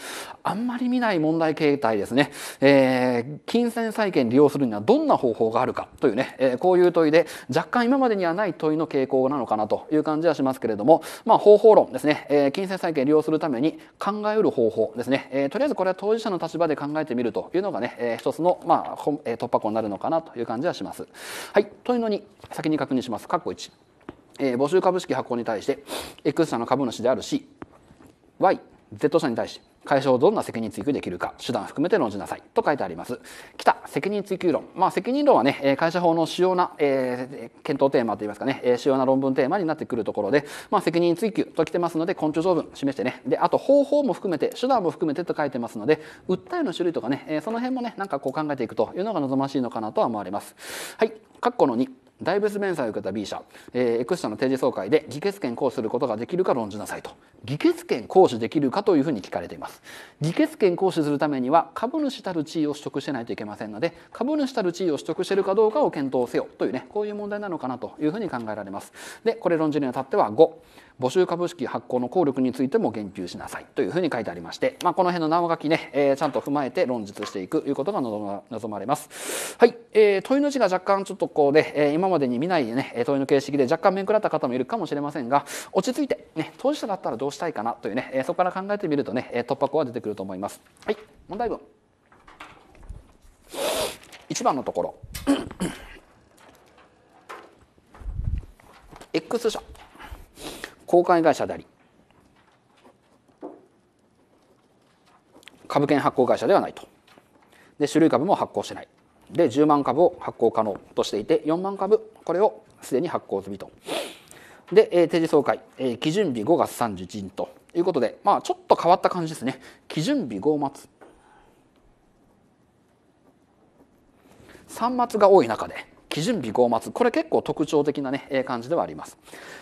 あんまり見ない問題形態ですね、えー、金銭債権利用するにはどんな方法があるかというね、えー、こういう問いで若干今までにはない問いの傾向なのかなという感じはしますけれども、まあ、方法論ですね、えー、金銭債権利用するために考えうる方法ですね、えー、とりあえずこれは当事者の立場で考えてみるというのがね、えー、一つの、まあ、突破口になるのかなという感じはします。はい、というのに先に確認します。括弧1えー、募集株式発行に対して X 社の株主である CYZ 社に対して会社をどんな責任追及できるか手段含めて論じなさいと書いてあります来た責任追及論まあ責任論はね会社法の主要な、えー、検討テーマといいますかね主要な論文テーマになってくるところで、まあ、責任追及ときてますので根拠条文示してねであと方法も含めて手段も含めてと書いてますので訴えの種類とかねその辺もねなんかこう考えていくというのが望ましいのかなとは思われますはい括弧の2大仏弁済を受けた B 社、えー、ス社の定時総会で議決権行使することができるか論じなさいと議決権行使できるかというふうに聞かれています議決権行使するためには株主たる地位を取得してないといけませんので株主たる地位を取得しているかどうかを検討せよというねこういう問題なのかなというふうに考えられますでこれ論じるにあたっては5募集株式発行の効力についても言及しなさいというふうに書いてありまして、まあ、この辺の縄書きね、えー、ちゃんと踏まえて論述していくということが望まれます。はい、えー、問いの字が若干ちょっとこうね、えー、今までに見ないね問いの形式で若干面食らった方もいるかもしれませんが落ち着いて、ね、当事者だったらどうしたいかなというね、えー、そこから考えてみるとね突破口は出てくると思います。はい、問題文1番のところ X 社公開会社であり株券発行会社ではないとで種類株も発行してないで10万株を発行可能としていて4万株これをすでに発行済みとで、えー、定時総会、えー、基準日5月31日ということで、まあ、ちょっと変わった感じですね基準日5末3末が多い中で基準日5末これ結構特徴的な、ね、感じではあります。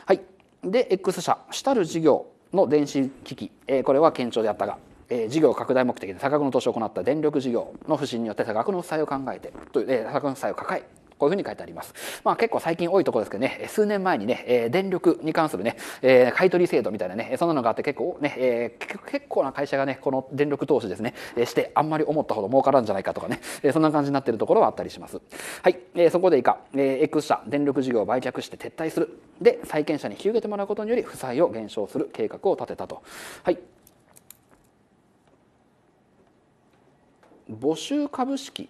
はいで X 社主たる事業の電子機器、えー、これは堅調であったが、えー、事業拡大目的で多額の投資を行った電力事業の不振によって多額の負債を考えてという、えー、多額の負債を抱えこういうふうに書いてあります。まあ結構最近多いところですけどね、数年前にね、えー、電力に関するね、えー、買取制度みたいなね、そんなのがあって結構ね、えー、結構な会社がね、この電力投資ですね、して、あんまり思ったほど儲からんじゃないかとかね、そんな感じになってるところはあったりします。はい、えー、そこで以下、えー、X 社、電力事業を売却して撤退する。で、債権者に引き受けてもらうことにより、負債を減少する計画を立てたと。はい、募集株式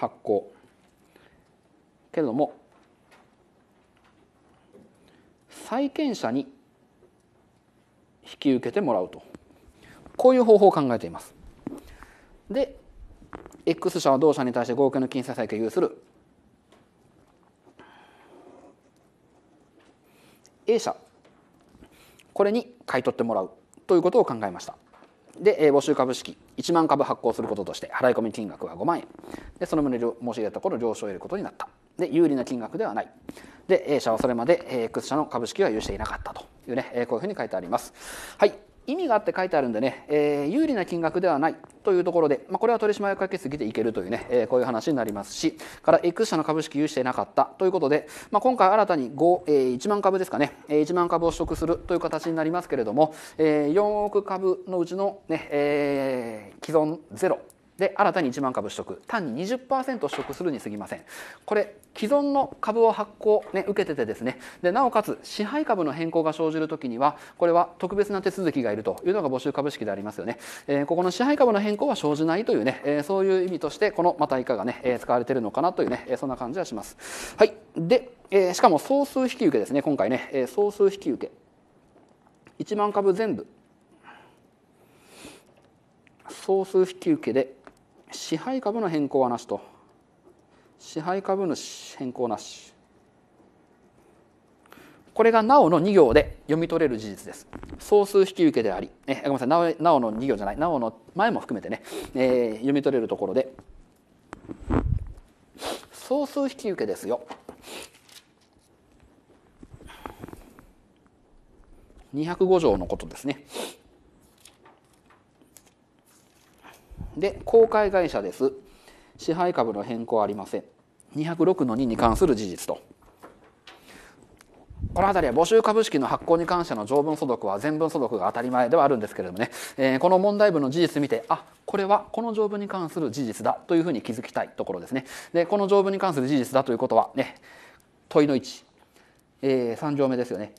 発行けれども債権者に引き受けてもらうとこういう方法を考えています。で X 社は同社に対して合計の金債債権を有する A 社これに買い取ってもらうということを考えました。で募集株式1万株発行することとして払い込み金額は5万円でその旨申し入れたところ了承を得ることになったで有利な金額ではないで A 社はそれまで X 社の株式は有していなかったというねこういうふうに書いてありますはい意味があって書いてあるんでね、えー、有利な金額ではないというところで、まあ、これは取締役会決議でいけるというね、えー、こういう話になりますし、から X 社の株式有していなかったということで、まあ、今回新たに5、えー、1万株ですかね、えー、1万株を取得するという形になりますけれども、えー、4億株のうちのね、えー、既存ゼロで新たに1万株取得単に20%取得するにすぎませんこれ既存の株を発行、ね、受けててですねでなおかつ支配株の変更が生じるときにはこれは特別な手続きがいるというのが募集株式でありますよね、えー、ここの支配株の変更は生じないというね、えー、そういう意味としてこのまた以下がね、えー、使われてるのかなというね、えー、そんな感じはしますはいで、えー、しかも総数引き受けですね今回ね、えー、総数引き受け1万株全部総数引き受けで支配株の変更はなしと支配株主変更なしこれがなおの2行で読み取れる事実です総数引き受けでありえごめんなさいなおなおの2行じゃないなおの前も含めてね、えー、読み取れるところで総数引き受けですよ205条のことですねで、公開会社です。支配株の変更ありません。206の2に関する事実と。この辺りは募集株式の発行に関しての条文所得は全文所得が当たり前ではあるんですけれどもね、えー、この問題文の事実見てあこれはこの条文に関する事実だというふうに気づきたいところですねでこの条文に関する事実だということはね問いの1、えー、3行目ですよね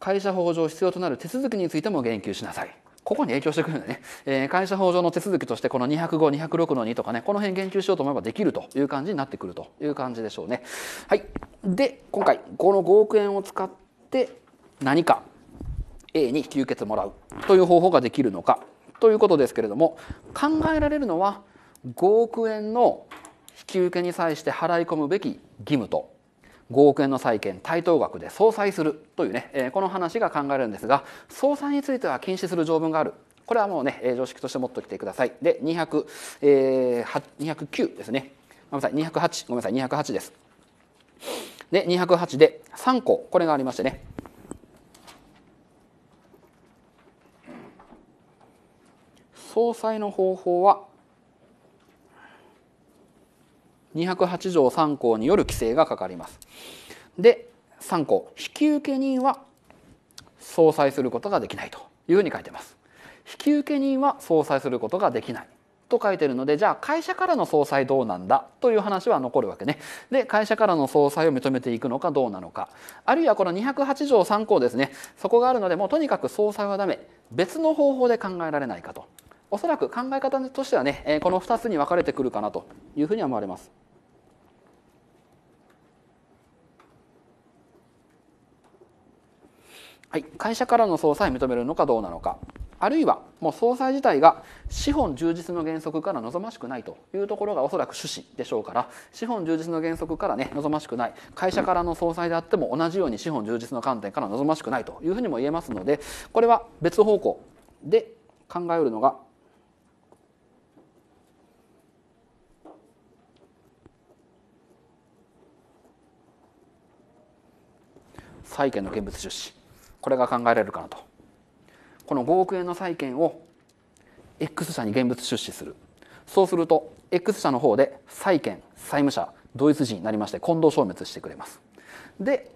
会社法上必要となる手続きについても言及しなさいここに影響してくるんだね、えー、会社法上の手続きとしてこの2 0 5 2 0 6の2とかねこの辺言及しようと思えばできるという感じになってくるという感じでしょうねはいで今回この5億円を使って何か A に引き受けてもらうという方法ができるのかということですけれども考えられるのは5億円の引き受けに際して払い込むべき義務と5億円の債権対等額で相殺するというね、えー、この話が考えるんですが相殺については禁止する条文があるこれはもうね常識として持っておいてくださいで200、えー、209ですねごめんなさい208ごめんなさい208ですで208で3個これがありましてね総裁の方法は208条3項による規制がかかります。で3項引受人は相殺することができないというふうに書いてます。引受人は相殺することができないと書いてるのでじゃあ会社からの総裁どうなんだという話は残るわけね。で会社からの総裁を認めていくのかどうなのかあるいはこの208条3項ですねそこがあるのでもうとにかく総裁はダメ別の方法で考えられないかとおそらく考え方としてはねこの2つに分かれてくるかなというふうに思われます。はい、会社からの総裁を認めるのかどうなのかあるいはもう総裁自体が資本充実の原則から望ましくないというところがおそらく趣旨でしょうから資本充実の原則からね望ましくない会社からの総裁であっても同じように資本充実の観点から望ましくないというふうにも言えますのでこれは別方向で考えうるのが債権の現物出資これが考えられるかなとこの5億円の債権を X 社に現物出資するそうすると X 社の方で債権債務者ドイツ人になりまして混同消滅してくれますで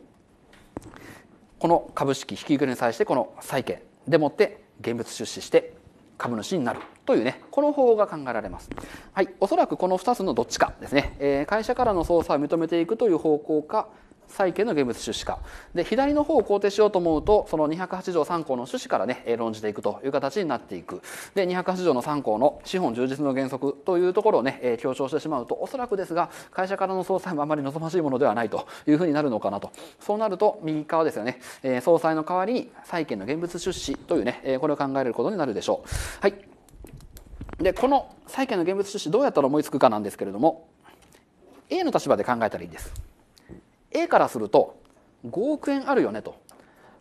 この株式引き受けに際してこの債権でもって現物出資して株主になるというねこの方法が考えられます、はい、おそらくこの2つのどっちかですね、えー、会社からの操作を認めていくという方向か債権の現物出資化で左の方を肯定しようと思うとその208条3項の趣旨からね論じていくという形になっていくで208条の3項の資本充実の原則というところをね強調してしまうとおそらくですが会社からの総裁もあまり望ましいものではないというふうになるのかなとそうなると右側ですよね総裁の代わりに債権の現物出資というねこれを考えることになるでしょう。はいでこの債権の現物出資どうやったら思いつくかなんですけれども A の立場で考えたらいいです。A からすると5億円あるよねと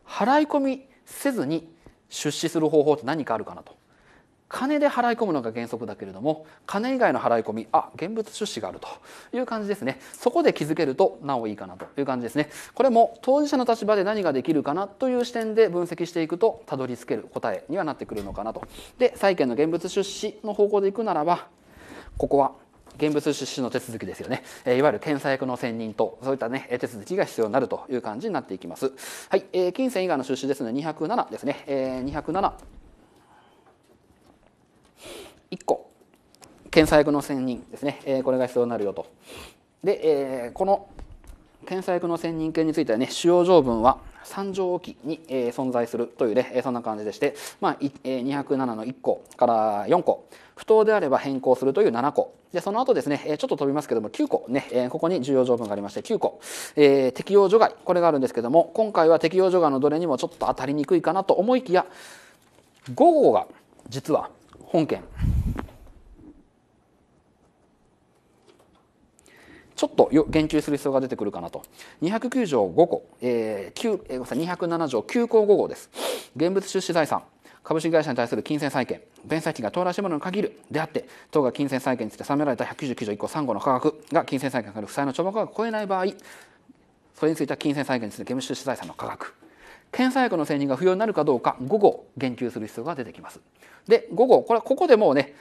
払い込みせずに出資する方法って何かあるかなと金で払い込むのが原則だけれども金以外の払い込みあ現物出資があるという感じですねそこで気づけるとなおいいかなという感じですねこれも当事者の立場で何ができるかなという視点で分析していくとたどり着ける答えにはなってくるのかなとで債権の現物出資の方向でいくならばここは現物出資の手続きですよね、えいわゆる検査役の選任とそういったね手続きが必要になるという感じになっていきます、はいえー、金銭以外の出資ですね207ですね、えー、207 1個検査役の選任ですね、えこれが必要になるよとで、えこの検査役の選任権についてはね使用条文は3畳置きに、えー、存在するというね、えー、そんな感じでして、まあ、えー、207の1個から4個不当であれば変更するという7個でその後ですね、えー、ちょっと飛びますけども9個ね、えー、ここに重要条文がありまして9個、えー、適用除外これがあるんですけども今回は適用除外のどれにもちょっと当たりにくいかなと思いきや5号が実は本件ちょっと言及する必要が出てくるかなと。209条5項、えー、9、えー、ごめんなさい、207条9項5号です。現物出資財産、株式会社に対する金銭債権、弁債金が到来しものに限るであって、当が金銭債権について定められた199条1項3号の価格が金銭債権から負債の帳簿価格を超えない場合、それについては金銭債権について現物出資財産の価格。検査薬の選任が不要になるかどうか5号言及する必要が出てきます。で5これはここでもうね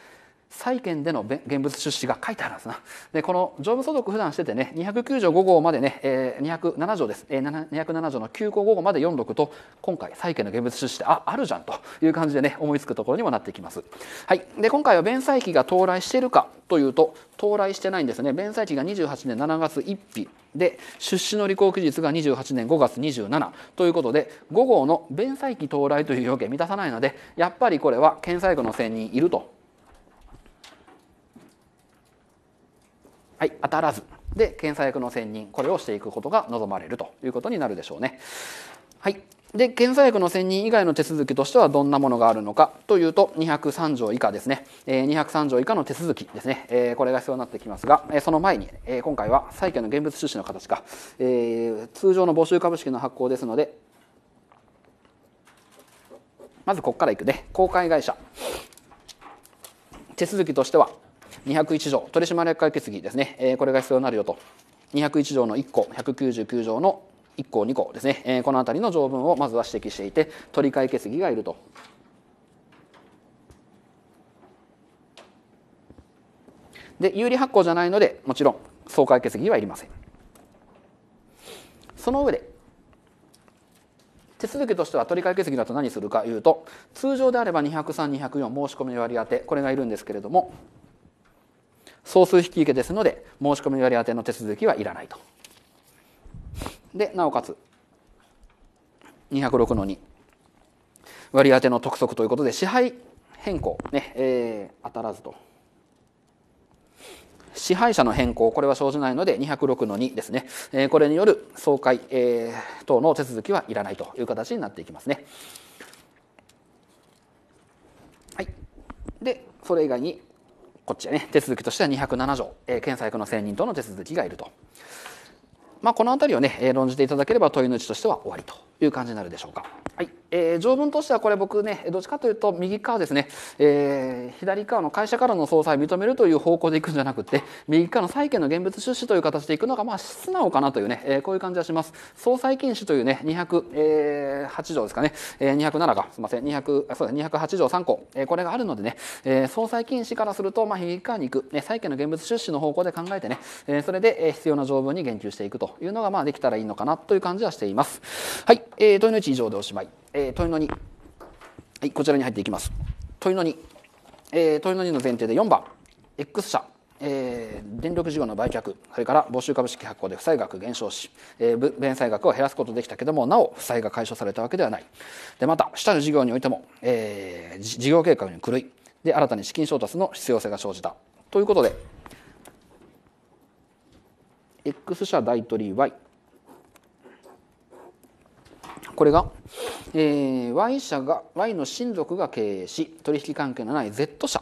債券での現物出資が書いてあるんですな。で、この常務所続普段しててね、209条5号までね、えー、207条です。えー、207条の9項5号まで46と、今回債券の現物出資ってああるじゃんという感じでね、思いつくところにもなってきます。はい。で、今回は弁済期が到来しているかというと、到来してないんですね。弁済期が28年7月1日。で出資の履行期日が28年5月27ということで5号の弁済期到来という要件満たさないのでやっぱりこれは検査役の選任いるとはい、当たらずで検査役の選任これをしていくことが望まれるということになるでしょうね。はい、で検査薬の選任以外の手続きとしてはどんなものがあるのかというと203条以下ですね、えー、203条以下の手続きですね、えー、これが必要になってきますが、えー、その前に、えー、今回は債権の現物収支の形か、えー、通常の募集株式の発行ですのでまずここからいくね公開会社手続きとしては201条取締役会決議ですね、えー、これが必要になるよと201条の1項199条の1項2項ですね、えー、この辺りの条文をまずは指摘していて取り替え決議がいると。で有利発行じゃないのでもちろん総会決議はいりません。その上で手続きとしては取り替え決議だと何するかいうと通常であれば203204申し込み割り当てこれがいるんですけれども総数引き受けですので申し込み割り当ての手続きはいらないと。でなおかつ206の2割り当ての督促ということで支配変更ね、えー、当たらずと。支配者の変更これは生じないので206の2ですね、えー、これによる総会、えー、等の手続きはいらないという形になっていきますね。はい、でそれ以外にこっちね手続きとしては207条、えー、検査役の選任との手続きがいると。まあ、この辺りをね論じていただければ問いのうちとしては終わりという感じになるでしょうか。はいえー、条文としてはこれ僕ねどっちかというと右側ですね、えー、左側の会社からの総裁を認めるという方向でいくんじゃなくて右側の債権の現物出資という形でいくのがまあ素直かなというね、えー、こういう感じがします総裁禁止というね208、え条ですかね、えー、207かすみません200そうです208条3項、えー、これがあるのでね、えー、総裁禁止からするとまあ右側に行く、ね、債権の現物出資の方向で考えてね、えー、それで必要な条文に言及していくというのがまあできたらいいのかなという感じはしていますはい、えー、問いの1以上でおしまいえー、問いの2、はい、こちらに入っていきます。問いの2、えー、問いの2の前提で4番、X 社、えー、電力事業の売却、それから募集株式発行で負債額減少し、えー、弁済額を減らすことできたけども、なお負債が解消されたわけではない。で、また、下の事業においても、えー、事業計画に狂い、で、新たに資金調達の必要性が生じた。ということで、X 社大取り Y、これが、えー、Y 社が Y の親族が経営し取引関係のない Z 社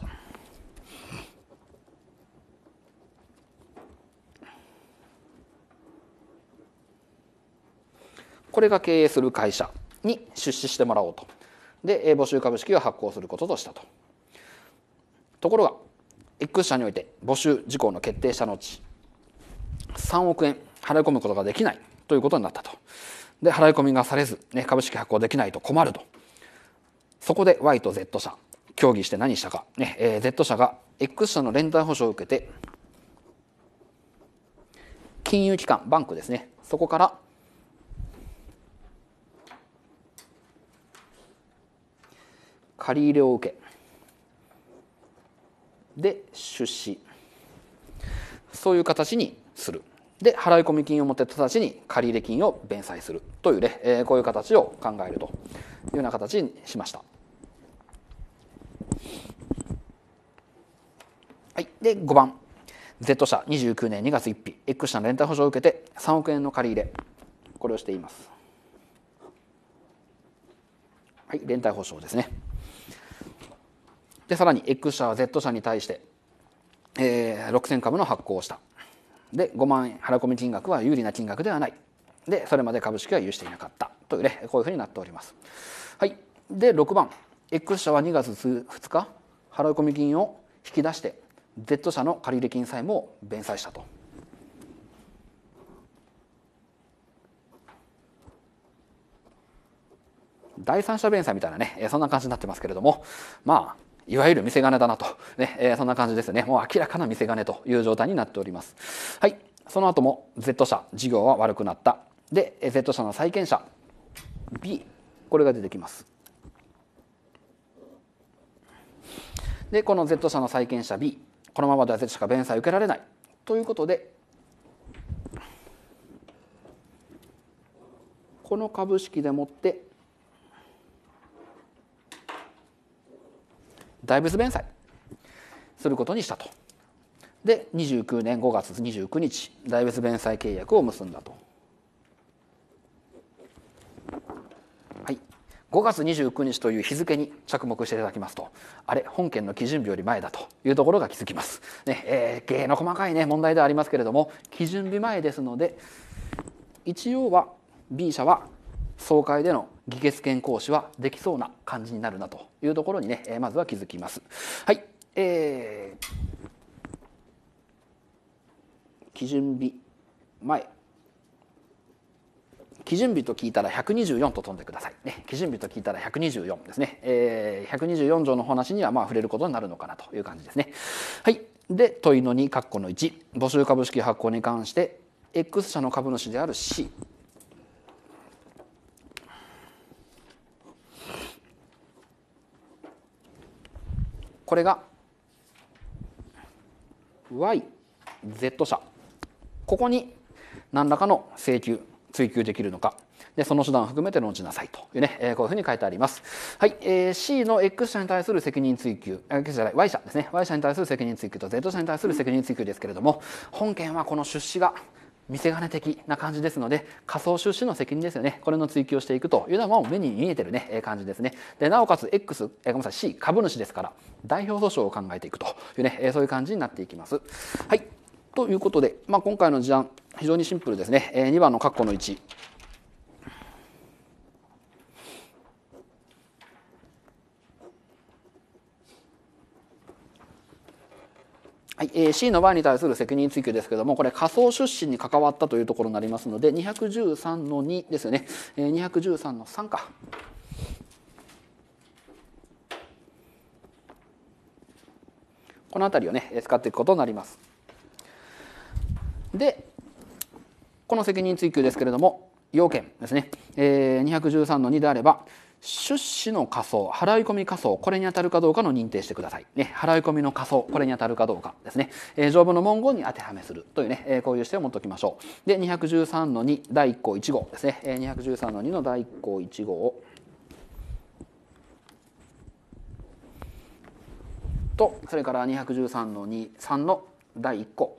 これが経営する会社に出資してもらおうとで募集株式を発行することとしたとところが X 社において募集事項の決定した後3億円払い込むことができないということになったと。で払い込みがされず、ね、株式発行できないと困るとそこで Y と Z 社協議して何したか、ねえー、Z 社が X 社の連帯保証を受けて金融機関バンクですねそこから借り入れを受けで出資そういう形にするで、払込み金を持って直ちに借入金を弁済するというね、えー、こういう形を考えるというような形にしました。はい、で5番 Z 社29年2月1日 X 社の連帯保証を受けて3億円の借り入れこれをしています。はい、連帯保証ですね。でさらに X 社は Z 社に対して、えー、6000株の発行をした。で5万円払い込み金額は有利な金額ではないでそれまで株式は有していなかったというねこういうふうになっておりますはいで6番 X 社は2月2日払い込み金を引き出して Z 社の借入金債務を弁済したと第三者弁済みたいなねそんな感じになってますけれどもまあいわゆる見せ金だなと、ねえー、そんな感じですね。もう明らかな見せ金という状態になっております。はい。その後も Z 社、事業は悪くなった。で、Z 社の債権者 B、これが出てきます。で、この Z 社の債権者 B、このままでは Z 社が弁済受けられない。ということで、この株式でもって大仏弁済することにしたと。で29年5月29日大仏弁済契約を結んだと。はい、5月29日という日付に着目していただきますとあれ本件の基準日より前だというところが気づきます。ねえー、芸の細かい、ね、問題ではありますけれども基準日前ですので一応は B 社は総会での議決権行使はできそうな感じになるなというところにね、えまずは気づきます。はい、えー、基準日前基準日と聞いたら124と飛んでください、ね、基準日と聞いたら124ですね、えー、124条の話にはまあ触れることになるのかなという感じですねはいで問いの2括弧の1募集株式発行に関して X 社の株主である C これが YZ 社ここに何らかの請求追求できるのかでその手段を含めて論じなさいというね、えー、こういうふうに書いてあります。はい、えー、C の X 社に対する責任追及、じゃない Y 社ですね、Y 社に対する責任追及と Z 社に対する責任追及ですけれども、本件はこの出資が見せ金的な感じですので仮想出資の責任ですよねこれの追求をしていくというのはもう目に見えてるね感じですねでなおかつ X ごめんなさい C 株主ですから代表訴訟を考えていくというねそういう感じになっていきます。はいということで、まあ、今回の事案非常にシンプルですね2番の括弧の1はい、えー、C の場合に対する責任追及ですけども、これ仮想出資に関わったというところになりますので、213の2ですよね。えー、213の3か。この辺りをね、使っていくことになります。で、この責任追及ですけれども、要件ですね、えー、213の2であれば、出資の仮想、払い込み仮想、これに当たるかどうかの認定してください。ね、払い込みの仮想、これに当たるかどうかですね。えー、条文の文言に当てはめするというね、えー、こういう視点を持っておきましょう。で、213の2、第1項1号ですね。えー、213の2の第1項1号と、それから213の2、3の第1項。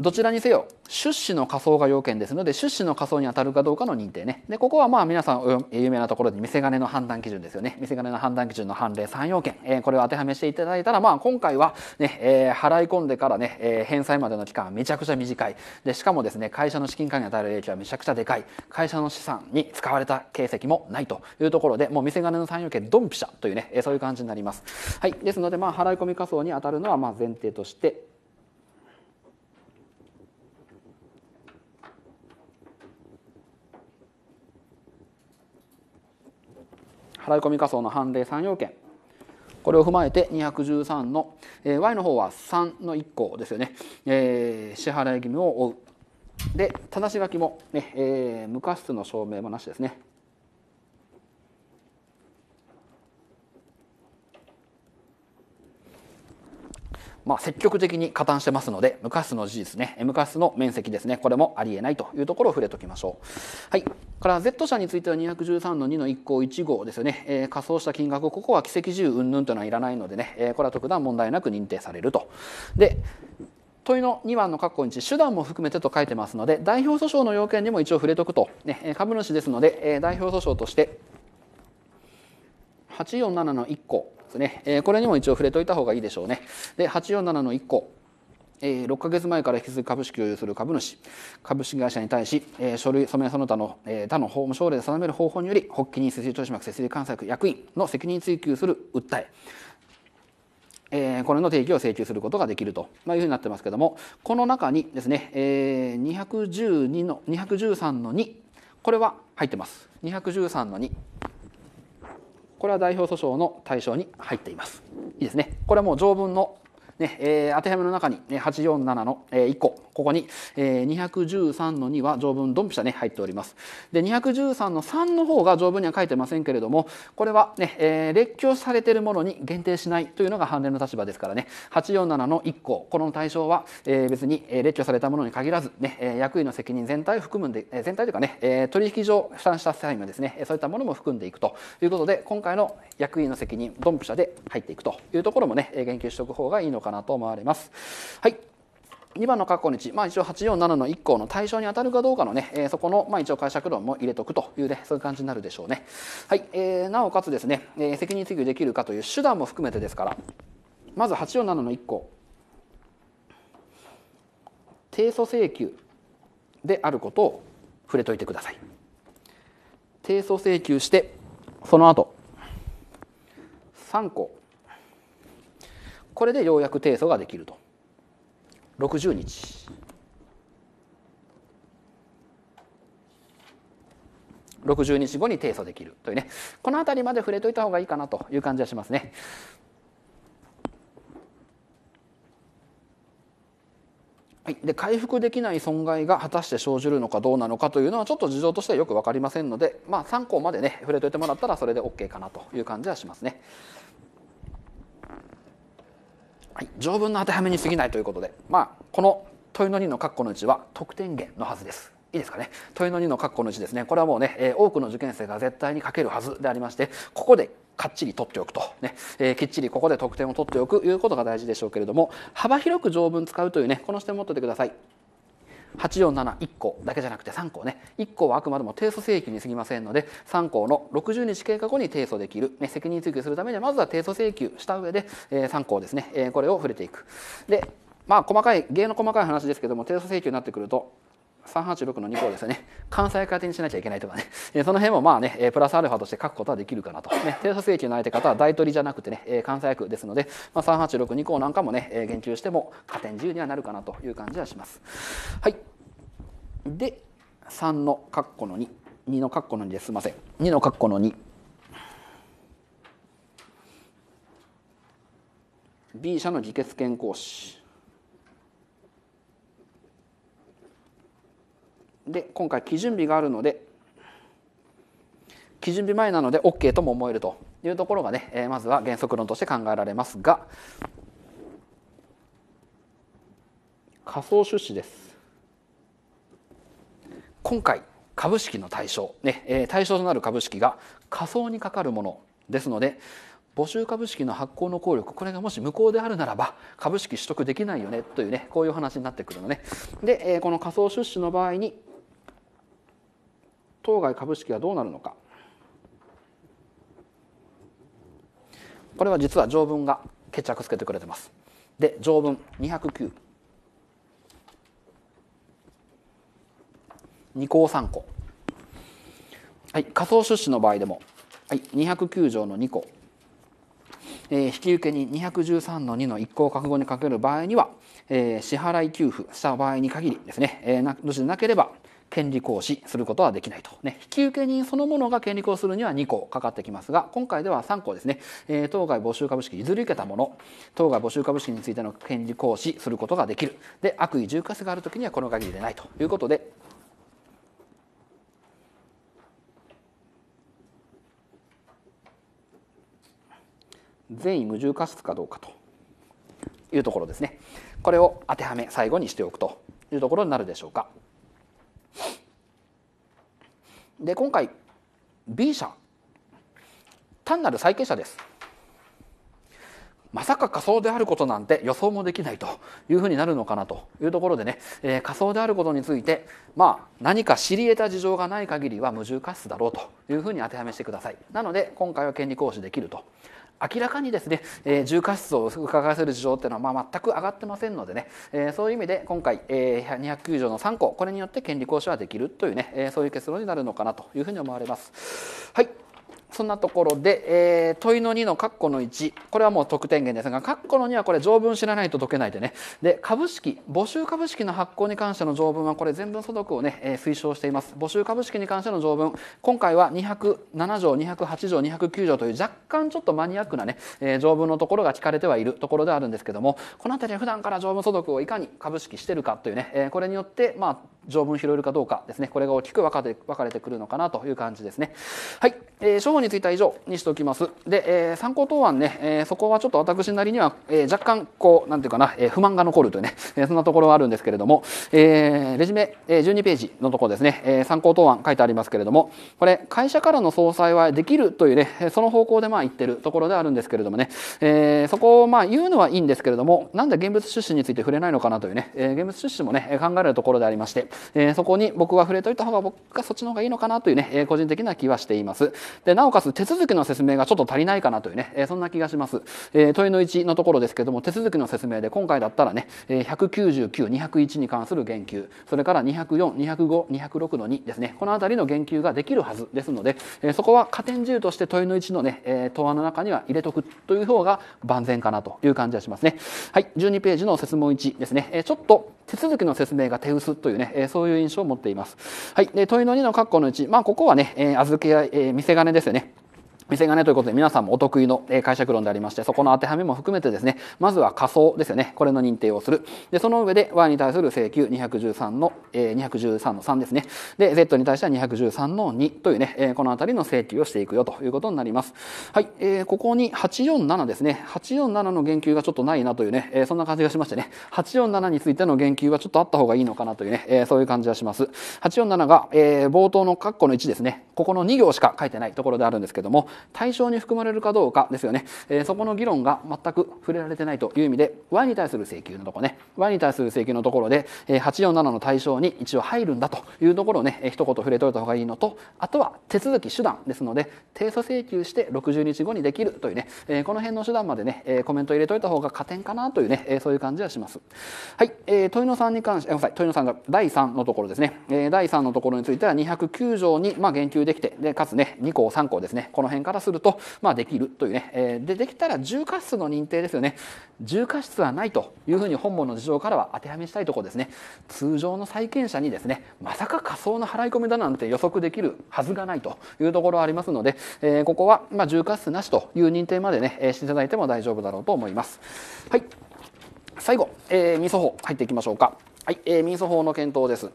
どちらにせよ出資の仮想が要件ですので出資の仮想に当たるかどうかの認定ねでここはまあ皆さん有名なところで見せ金の判断基準ですよね見せ金の判断基準の判例3要件、えー、これを当てはめしていただいたらまあ今回はね、えー、払い込んでからね、えー、返済までの期間はめちゃくちゃ短いでしかもですね会社の資金管理に与える影響はめちゃくちゃでかい会社の資産に使われた形跡もないというところでもう見せ金の3要件ドンピシャというね、えー、そういう感じになりますはいですのでまあ払い込み仮想に当たるのはまあ前提として払い込み仮想の判例3要件これを踏まえて213の、えー、y の方は3の1項ですよね、えー、支払い義務を負うで正し書きもね、えー、無過失の証明もなしですねまあ、積極的に加担してますので無価失の事実ね無価失の面積ですねこれもありえないというところを触れときましょう。はい、から Z 社については213の2の1項1号ですよね、えー、仮想した金額ここは奇跡自由云々というのはいらないのでね、えー、これは特段問題なく認定されると。で問いの2番の括弧1手段も含めてと書いてますので代表訴訟の要件にも一応触れとくと、ね、株主ですので代表訴訟として847の1項ですね、えー、これにも一応触れといた方がいいでしょうね。で、847の1個えー、6ヶ月前から引き続き株式を有する株主、株式会社に対し、えー、書類、署名その他の、えー、他の法務省令で定める方法により、発起人、設立豊島区、設立監査役役員の責任追及する訴え、えー、これの提供を請求することができると、まあ、いうふうになってますけども、この中にですね、えー、212の、213の2、これは入ってます。213の2。これは代表訴訟の対象に入っていますいいですねこれはもう条文のね、えー、当てはめの中に、ね、847の、えー、1個ここに、えー、213の2は条文ドンピシャね、入っております。で、213の3の方が条文には書いてませんけれども、これはね、えー、列挙されているものに限定しないというのが判例の立場ですからね、847の1項、この対象は、えー、別に列挙されたものに限らず、ね、役員の責任全体を含むんで、全体というかね、えー、取引上負担した際にはですね、そういったものも含んでいくということで、今回の役員の責任、ドンピシャで入っていくというところもね、言及しておく方がいいのかなと思われます。はい。2番の括弧1、まあ、一応847の1項の対象に当たるかどうかのね、えー、そこの、まあ、一応解釈論も入れとくというね、そういう感じになるでしょうね。はい、えー、なおかつですね、えー、責任追及できるかという手段も含めてですから、まず847の1項、提訴請求であることを触れといてください。提訴請求して、その後、3項、これでようやく提訴ができると。60日60日後に提訴できるというねこの辺りまで触れといた方がいいかなという感じがしますね。はい、で回復できない損害が果たして生じるのかどうなのかというのはちょっと事情としてはよく分かりませんので、まあ、参考までね触れといてもらったらそれで OK かなという感じはしますね。はい、条文の当てはめに過ぎないということで、まあ、この問いの2の括弧の1は得点源のはずです。いいですかね問いの2の括弧の1ですねこれはもうね、えー、多くの受験生が絶対に書けるはずでありましてここでかっちり取っておくとね、えー、きっちりここで得点を取っておくということが大事でしょうけれども幅広く条文使うというねこの視点を持っておいてください。8471項だけじゃなくて3項ね1項はあくまでも提訴請求に過ぎませんので3項の60日経過後に提訴できる、ね、責任追及するためにはまずは提訴請求した上で、えー、3項ですね、えー、これを触れていくでまあ細かい芸の細かい話ですけども提訴請求になってくると386の2項ですね関西型にしなきゃいけないとかね その辺もまあねプラスアルファとして書くことはできるかなと、ね、偵察請求の相手方は大取りじゃなくてね関西区ですので、まあ、3862項なんかもね言及しても加点自由にはなるかなという感じはします。はいで3の括弧の22の括弧の2ですすいません2の括弧の 2B 社の議決権行使で今回基準日があるので基準日前なので OK とも思えるというところがね、えまずは原則論として考えられますが仮想出資です今回株式の対象、ねえ対象となる株式が仮想にかかるものですので募集株式の発行の効力これがもし無効であるならば株式取得できないよねというねこういう話になってくるのねで、えこの仮想出資の場合に当該株式はどうなるのかこれは実は条文が決着つけてくれてますで条文209二項3項、はい、仮想出資の場合でも、はい、209条の2項、えー、引き受けに213の2の一項覚悟にかける場合には、えー、支払い給付した場合に限りですね、えー、なしでなければ権利行使することはできないと、ね、引受人そのものが権利行使するには2項かかってきますが今回では3項ですね、えー、当該募集株式譲り受けたもの当該募集株式についての権利行使することができるで悪意重過失がある時にはこの限りでないということで善意無重過失かどうかというところですねこれを当てはめ最後にしておくというところになるでしょうか。で今回 B 社単なる債権者ですまさか仮想であることなんて予想もできないというふうになるのかなというところでね、えー、仮想であることについて、まあ、何か知り得た事情がない限りは無重過失だろうというふうに当てはめしてくださいなので今回は権利行使できると明らかにですね、えー、重過失を伺わせる事情っていうのはまあ全く上がってませんのでね、えー、そういう意味で今回、えー、209条の3項これによって権利行使はできるというね、えー、そういう結論になるのかなというふうに思われます。はいそんなところで、えー、問いの2の括弧の1。これはもう得点源ですが、括弧の2はこれ条文知らないと解けないでね。で、株式、募集株式の発行に関しての条文はこれ全文所得をね、えー、推奨しています。募集株式に関しての条文、今回は207条、208条、209条という若干ちょっとマニアックなね、えー、条文のところが聞かれてはいるところであるんですけども、この辺りは普段から条文所得をいかに株式してるかというね、えー、これによって、まあ、条文拾えるかどうかですね、これが大きく分かれて分かれてくるのかなという感じですね。はい、えー、処分については以上にしておきます。で、えー、参考答案ね、えー、そこはちょっと私なりには、えー、若干こう、なんていうかな、えー、不満が残るというね、えー、そんなところはあるんですけれども、えー、レジュメ、えー、12ページのところですね、えー、参考答案書いてありますけれども、これ、会社からの総裁はできるというね、その方向でまあ言ってるところであるんですけれどもね、えー、そこをまあ言うのはいいんですけれども、なんで現物出資について触れないのかなというね、えー、現物出資もね、考えるところでありまして、えー、そこに僕は触れといた方が僕がそっちの方がいいのかなというね、えー、個人的な気はしています。で、なおかつ手続きの説明がちょっと足りないかなというね、えー、そんな気がします。え問いの1のところですけども、手続きの説明で今回だったらね、え199、201に関する言及、それから204、205、206の2ですね、この辺りの言及ができるはずですので、えそこは加点自由として問いの1のね、え答案の中には入れとくという方が万全かなという感じがしますね。はい、12ページの説問1ですね、えちょっと手続きの説明が手薄というね、えそういう印象を持っています。はい、で問いの2の括弧のうち、まあ、ここはね、え預け合い、え見せ金ですよね。目線がねということで皆さんもお得意の解釈論でありましてそこの当てはめも含めてですねまずは仮想ですよねこれの認定をするでその上で y に対する請求213の、えー、213の3ですねで z に対しては213の2というね、えー、この辺りの請求をしていくよということになりますはい、えー、ここに847ですね847の言及がちょっとないなというね、えー、そんな感じがしましてね847についての言及はちょっとあった方がいいのかなというね、えー、そういう感じがします847が、えー、冒頭の括弧の1ですねここの2行しか書いてないところであるんですけども対象に含まれるかどうかですよね、えー、そこの議論が全く触れられてないという意味で Y に対する請求のところね Y に対する請求のところで、えー、847の対象に一応入るんだというところをね、えー、一言触れといた方がいいのとあとは手続き手段ですので提訴請求して60日後にできるというね、えー、この辺の手段までね、えー、コメント入れといた方が加点かなというね、えー、そういう感じはします。はい、えー、問いの3に関して、ごめんなさい、問いの3が第3のところですね、えー、第3のところについては209条に、まあ、言及できてでかつね2項3項ですねこの辺からすると、まあ、できるというね、えー、でできたら重過失の認定ですよね重過失はないというふうに本文の事情からは当てはめしたいところですね通常の債権者にですねまさか仮想の払い込みだなんて予測できるはずがないというところありますので、えー、ここは、まあ、重過失なしという認定までね、えー、していただいても大丈夫だろうと思います。はい最後、えー、民訴法入っていきましょうか。はい、えー、民訴法の検討です。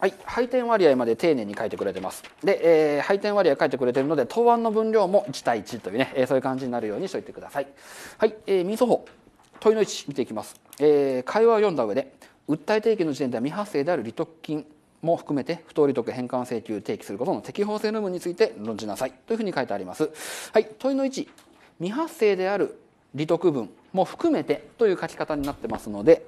はい、配点割合まで丁寧に書いてくれてます。で、えー、配点割合書いてくれてるので、答案の分量も1対1というね、えー、そういう感じになるようにしといてください。はい、えー、民訴法、問いの1見ていきます。えー、会話を読んだ上で、訴え提起の時点では未発生である利得金も含めて不当利得返還請求提起することの適法性の有無について論じなさいというふうに書いてあります。はい、問いの1、未発生である利得分も含めてという書き方になってますので、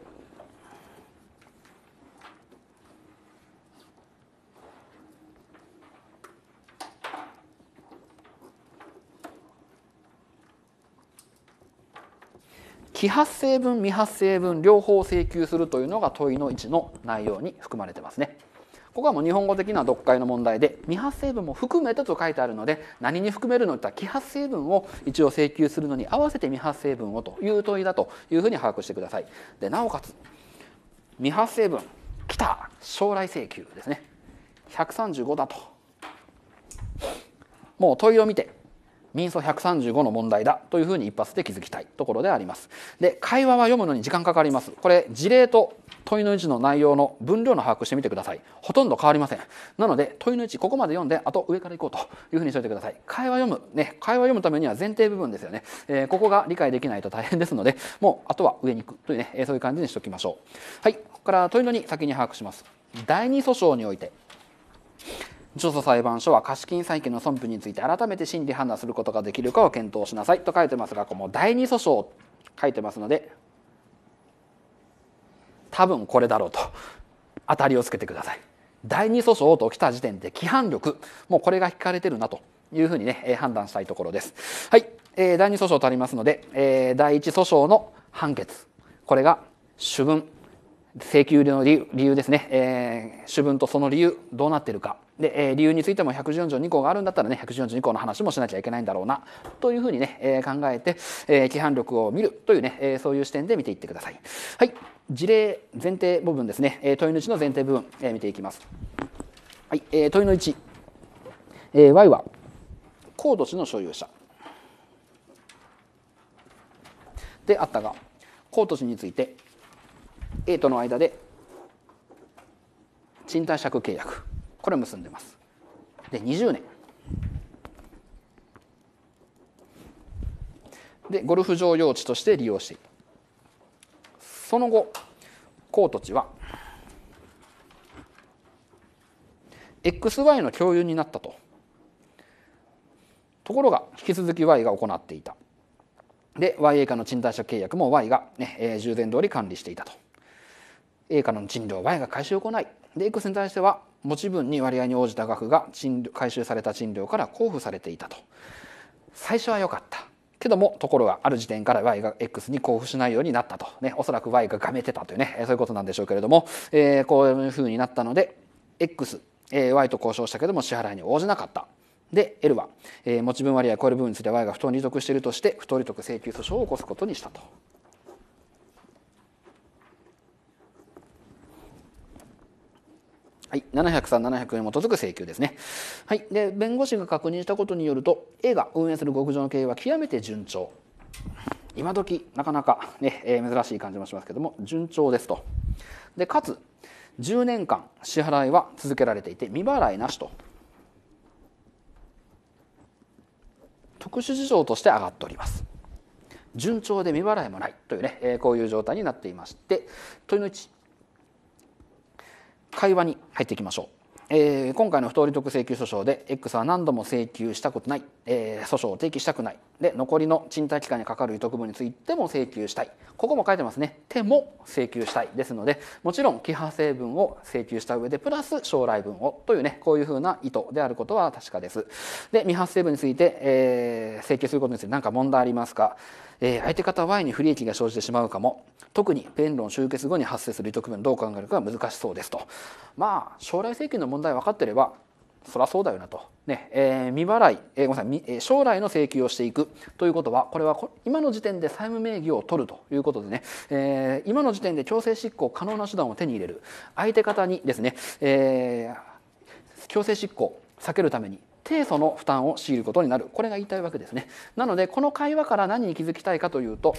揮発成分未発成分両方請求するというのが問いの1の内容に含まれてますね。ここはもう日本語的な読解の問題で未発成分も含めてと書いてあるので何に含めるのといったら揮発成分を一応請求するのに合わせて未発成分をという問いだというふうに把握してください。でなおかつ未発成分来た将来請求ですね135だともう問いを見て民訴135の問題だというふうに一発で気づきたいところであります。で会話は読むのに時間かかります。これ事例と問いの1の内容の分量の把握してみてください。ほとんど変わりません。なので問いの1ここまで読んであと上から行こうというふうにしておいてください。会話読むね会話読むためには前提部分ですよね、えー、ここが理解できないと大変ですのでもうあとは上に行くというね、えそういう感じにしておきましょう。はいここから問いの2先に把握します。第2訴訟において上訴裁判所は貸金債権の損分について改めて審理判断することができるかを検討しなさいと書いてますがこの第2訴訟書いてますので多分これだろうと当たりをつけてください。第2訴訟と起きた時点で規範力もうこれが引かれてるなというふうにね判断したいところです。はい、えー、第2訴訟とありますので、えー、第1訴訟の判決これが主文請求の理由ですね、えー、主文とその理由どうなってるか。で、え理由についても142項があるんだったらね142項の話もしなきゃいけないんだろうなというふうにね、え考えて、え規範力を見るというね、えそういう視点で見ていってください。はい、事例前提部分ですね、え問いの1の前提部分、え見ていきます。はい、え問いの1、えー、Y は高土地の所有者であったが高土地について A との間で賃貸借契約これ結んでますで20年でゴルフ場用地として利用しているその後コート地は XY の共有になったとところが引き続き Y が行っていたで Y 以下の賃貸借契約も Y がね、えー、従前通り管理していたと A からの賃料 Y が回収を行いで X に対しては持ち分に割合に応じた額が回収された賃料から交付されていたと最初は良かったけどもところがある時点から y が x に交付しないようになったと、ね、おそらく y ががめてたというねそういうことなんでしょうけれども、えー、こういうふうになったので x、y と交渉したけども支払いに応じなかったで L は、えー、持ち分割合を超える部分については y が不当に利得しているとして不当利得請求訴訟を起こすことにしたと。はい、703、704に基づく請求ですね。はい、で弁護士が確認したことによると A が運営する極上の経営は極めて順調今時なかなかね、えー、珍しい感じもしますけども順調ですとでかつ10年間支払いは続けられていて未払いなしと特殊事情として上がっております順調で未払いもないというね、えー、こういう状態になっていまして問いの1会話に入っていきましょう。えー、今回の不当利得請求訴訟で X は何度も請求したことない、えー、訴訟を提起したくないで残りの賃貸期間にかかる利得分についても請求したいここも書いてますね「手も請求したい」ですのでもちろん規派成分を請求した上でプラス将来分をというねこういうふうな意図であることは確かですで未発成分について、えー、請求することについて何か問題ありますかえー、相手方 Y に不利益が生じてしまうかも特に弁論終結後に発生する利得分どう考えるかが難しそうですとまあ将来請求の問題分かってればそりゃそうだよなと、ねえー、未払い、えー、ごめんなさい将来の請求をしていくということはこれは今の時点で債務名義を取るということでね、えー、今の時点で強制執行可能な手段を手に入れる相手方にですね、えー、強制執行避けるために提訴の負担を強いることになるこれが言いたいわけですねなのでこの会話から何に気づきたいかというと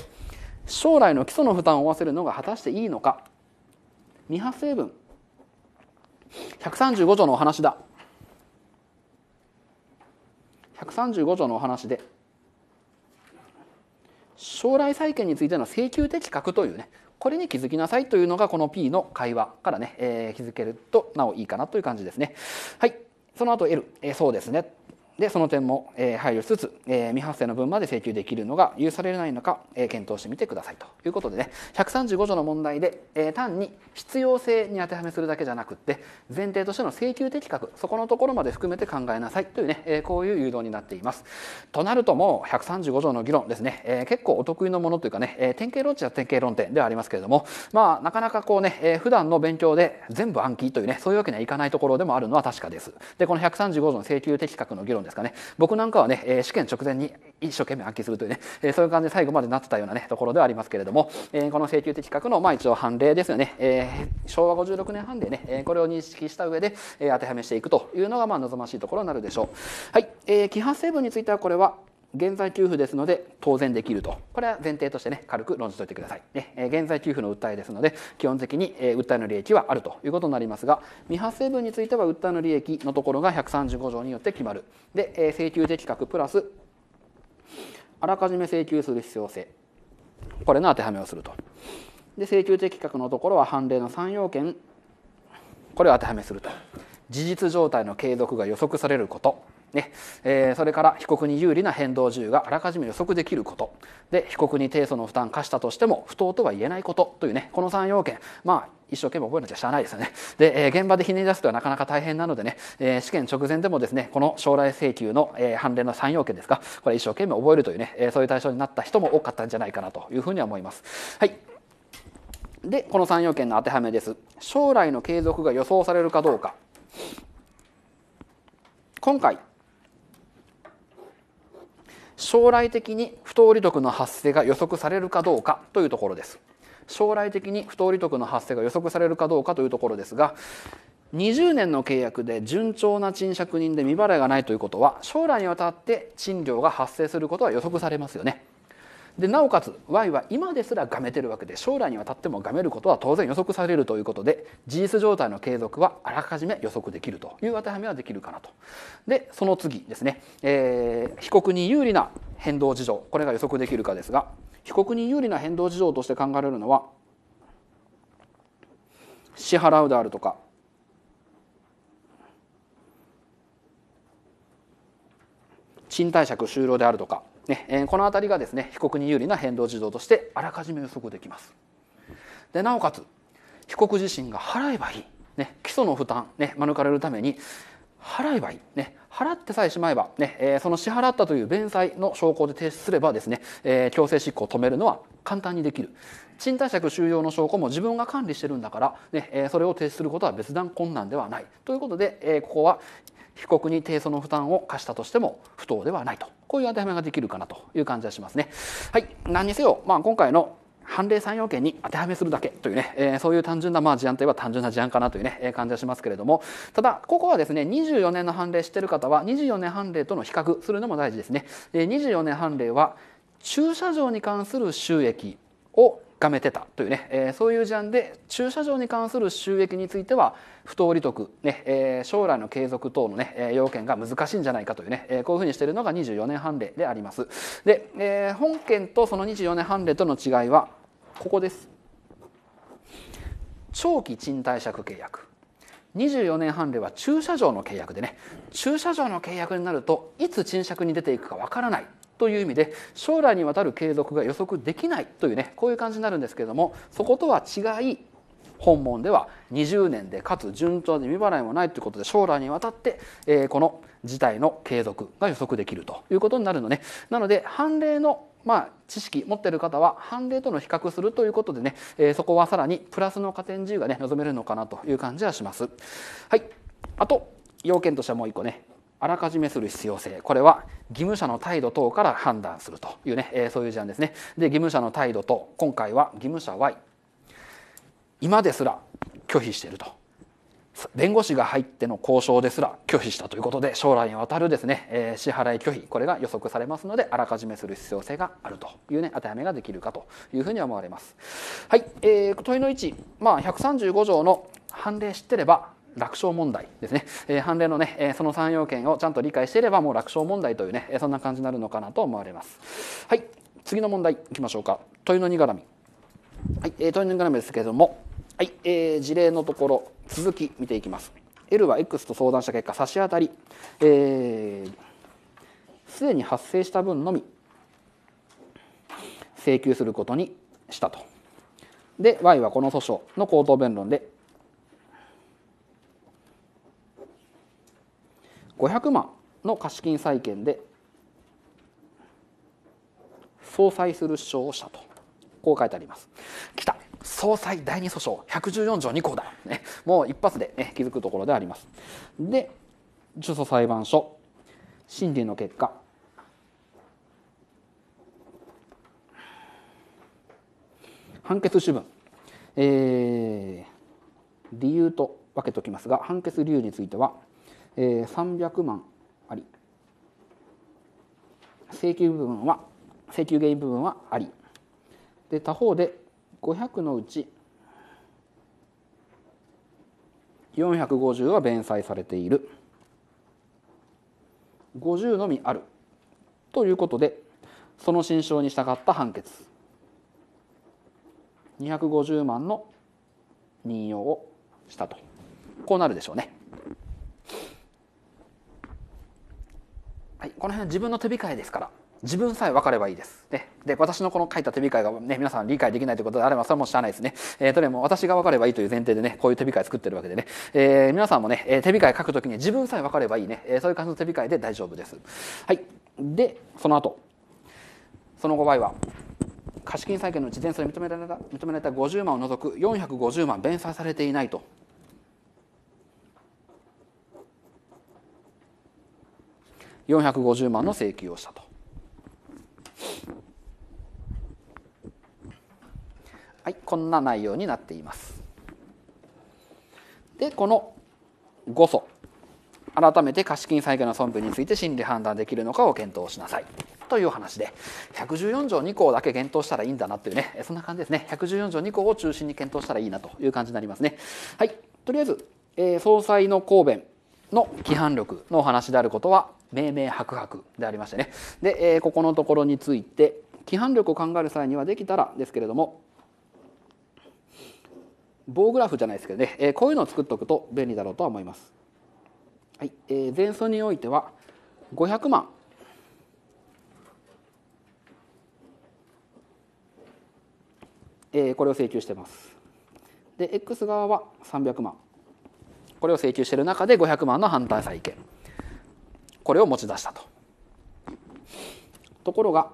将来の基礎の負担を負わせるのが果たしていいのか未発成分135条のお話だ135条のお話で将来債権についての請求的確というねこれに気づきなさいというのがこの P の会話からね、えー、気づけるとなおいいかなという感じですね。はいその後 L、えそうですねでその点も、え配慮しつつ、え未発生の分まで請求できるのが許されないのか、え検討してみてくださいということでね135条の問題で、え単に必要性に当てはめするだけじゃなくって前提としての請求的確そこのところまで含めて考えなさいというね、えこういう誘導になっています。となるともう135条の議論ですね、え結構お得意のものというかね、え典型論値は典型論点ではありますけれどもまあなかなかこうね、え普段の勉強で全部暗記というねそういうわけにはいかないところでもあるのは確かです。でこの135条の請求的確の議論ですかね僕なんかはね、え試験直前に一生懸命暗記するというね、えそういう感じで最後までなってたようなねところではありますけれども、えこの請求的確の、まあ、一応判例ですよね、え昭和56年判例ね、えこれを認識した上で、え当てはめしていくというのが、まあ、望ましいところになるでしょう。はい、えー、規範成分についてはこれは現在給付ですので当然できるとこれは前提としてね軽く論じといてください、ねえ現在給付の訴えですので基本的に、え訴えの利益はあるということになりますが未発生分については訴えの利益のところが135条によって決まるで、え請求的確プラスあらかじめ請求する必要性これの当てはめをするとで請求的確のところは判例の3要件これを当てはめすると事実状態の継続が予測されることねえー、それから被告に有利な変動自由があらかじめ予測できることで被告に提訴の負担を課したとしても不当とは言えないことというねこの3要件まあ一生懸命覚えなきゃしゃあないですよね。で、えー、現場でひねり出すとはなかなか大変なのでね、えー、試験直前でもですね、この将来請求の、えー、判例の3要件ですか、これ一生懸命覚えるというね、えそういう対象になった人も多かったんじゃないかなというふうには思います。はい。で、この3要件の当てはめです。将来の継続が予想されるかどうか。今回、将来的に不当利得の発生が予測されるかどうかというところです将来的に不当利得の発生が予測されるかどうかというところですが20年の契約で順調な賃借人で未払いがないということは将来にわたって賃料が発生することは予測されますよねでなおかつ Y は今ですらがめてるわけで将来にわたってもがめることは当然予測されるということで事実状態の継続はあらかじめ予測できるという当てはめはできるかなと。でその次ですね、えー、被告に有利な変動事情これが予測できるかですが被告に有利な変動事情として考えられるのは支払うであるとか賃貸借就労であるとかねえこの辺りがですね被告に有利な変動事動としてあらかじめ予測できますでなおかつ被告自身が払えばいい、ね、基礎の負担、ね、免れるために払えばいい、ね、払ってさえしまえばね、えー、その支払ったという弁済の証拠で提出すればですね、えー、強制執行を止めるのは簡単にできる賃貸借収容の証拠も自分が管理してるんだから、ねえー、それを提出することは別段困難ではないということで、えー、ここは被告に提訴の負担を課したとしても不当ではないとこういう当てはめができるかなという感じがしますね。はい、何にせよ、まあ、今回の判例3要件に当てはめするだけというね、えー、そういう単純な、まあ、事案といえば単純な事案かなというね、えー、感じはしますけれども、ただ、ここはですね、24年の判例してる方は、24年判例との比較するのも大事ですね。えー、24年判例は、駐車場に関する収益をがめてたというね、えー、そういう事案で駐車場に関する収益については不当利得ね、ねえー、将来の継続等のね、えー、要件が難しいんじゃないかというね、えー、こういうふうにしているのが24年判例であります。で、えー、本件とその24年判例との違いはここです長期賃貸借契約24年半では駐車場の契約でね駐車場の契約になるといつ賃借に出ていくかわからないという意味で将来にわたる継続が予測できないというねこういう感じになるんですけれどもそことは違い本門では20年でかつ順調で未払いもないということで将来にわたって、えー、この事態の継続が予測できるということになるのねなので判例のまあ、知識持っている方は判例との比較するということでね、えー、そこはさらにプラスの加点自由がね望めるのかなという感じはします。はい、あと要件としてはもう一個ねあらかじめする必要性これは義務者の態度等から判断するというね、えー、そういう事案ですねで義務者の態度と今回は義務者 Y 今ですら拒否していると弁護士が入っての交渉ですら拒否したということで将来にわたるですね、えー、支払い拒否これが予測されますのであらかじめする必要性があるというね当てはめができるかというふうに思われます。はい、えー、問いの1、まあ、135条の判例知ってれば楽勝問題ですね、えー、判例のね、えー、その3要件をちゃんと理解していればもう楽勝問題というね、えー、そんな感じになるのかなと思われます。はい次の問題いきましょうか問いの2絡みはい、えー、問いの2絡みですけれどもはい、えー、事例のところ続き見ていきます L は X と相談した結果差し当たりすで、えー、に発生した分のみ請求することにしたとで Y はこの訴訟の口頭弁論で500万の貸金債権で相殺する主張をしたとこう書いてあります。来た総裁第二訴訟114条2項だ、ね、もう一発で、ね、気づくところでありますで中訴裁判所審理の結果判決主文、えー、理由と分けておきますが判決理由については、えー、300万あり請求部分は請求原因部分はありで他方で500のうち450は弁済されている50のみあるということでその心証に従った判決250万の任用をしたとこうなるでしょうね。はい、この辺は自分の手控えですから自分さえ分かればいいです。ね、で私のこの書いた手控えが、ね、皆さん理解できないということであればそれも知らないですね。えー、とにか私が分かればいいという前提でねこういう手控え作ってるわけでね、えー、皆さんもね、え手控え書くときに自分さえ分かればいいね、えー、そういう感じの手控えで大丈夫です。はい、でその後その5倍は貸金債権のうちそ債認められた認められた50万を除く450万弁済されていないと450万の請求をしたと。はい、こんな内容になっています。でこの5素改めて貸金債権の損分について審理判断できるのかを検討しなさいという話で114条2項だけ検討したらいいんだなというねそんな感じですね114条2項を中心に検討したらいいなという感じになりますね。はいとりあえず、えー、総裁の答弁の規範力のお話であることは明明白白でありましてねで、えー、ここのところについて規範力を考える際にはできたらですけれども棒グラフじゃないですけどね、えー、こういうのを作っておくと便利だろうとは思います。はいえー、前奏においては500万えー、これを請求してます。で X 側は300万これを請求している中で500万の反対債権これを持ち出したと。ところが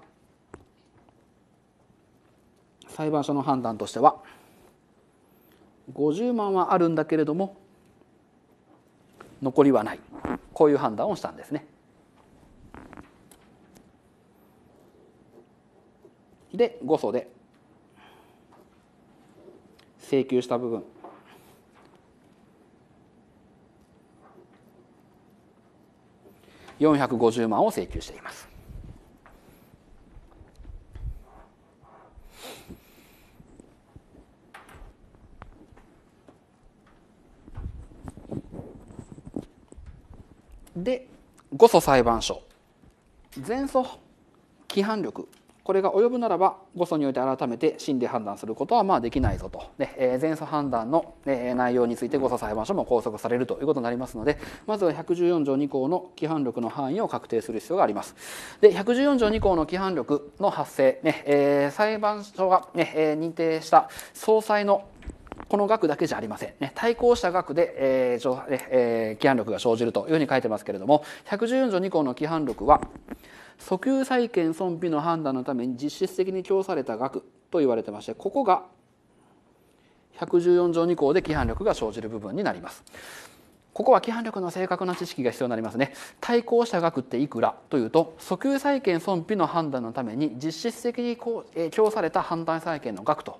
裁判所の判断としては50万はあるんだけれども残りはないこういう判断をしたんですね。で誤訴で請求した部分450万を請求しています。で、誤訴裁判所、前訴規範力これが及ぶならば誤訴において改めて審理判断することはまあできないぞと、ねえ前訴判断の、ね、内容について誤訴裁判所も拘束されるということになりますのでまずは114条2項の規範力の範囲を確定する必要があります。で114条2項の規範力の発生、ねえ裁判所が、ねえ認定した総裁のこの額だけじゃありません、ね、対抗した額で、えーえー、規範力が生じるというふうに書いてますけれども114条2項の規範力は訴求債権損否の判断のために実質的に供された額と言われてましてここが114条2項で規範力が生じる部分になります。ここは規範力の正確な知識が必要になりますね。対抗した額っていくらというと、訴求債権損否の判断のために実質的に供された判断債権の額と、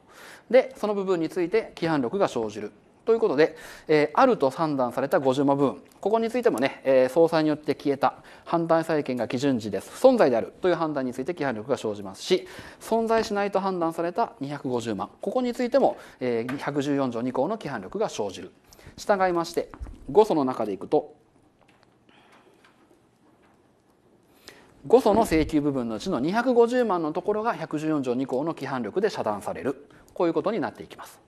で、その部分について規範力が生じるということで、えー、あると判断された50万部分ここについてもね、えー、総裁によって消えた判断債権が基準時です存在であるという判断について規範力が生じますし存在しないと判断された250万ここについても、えー、114条2項の規範力が生じる従いまして誤層の中でいくと誤層の請求部分のうちの250万のところが114条2項の規範力で遮断されるこういうことになっていきます。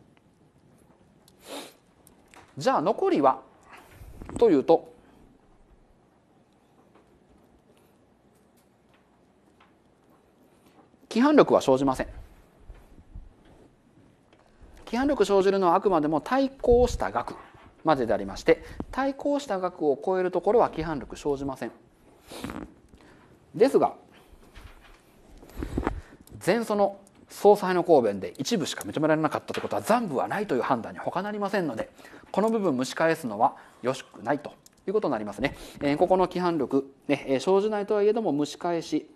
じゃあ残りはというと規範力は生じません規範力生じるのはあくまでも対抗した額まででありまして対抗した額を超えるところは規範力生じませんですが前訴の総裁の答弁で一部しか認められなかったということは残部はないという判断に他なりませんのでこの部分蒸し返すのはよしくないということになりますね。えー、ここの規範力、ねえー、生じないとはいえども蒸し返し、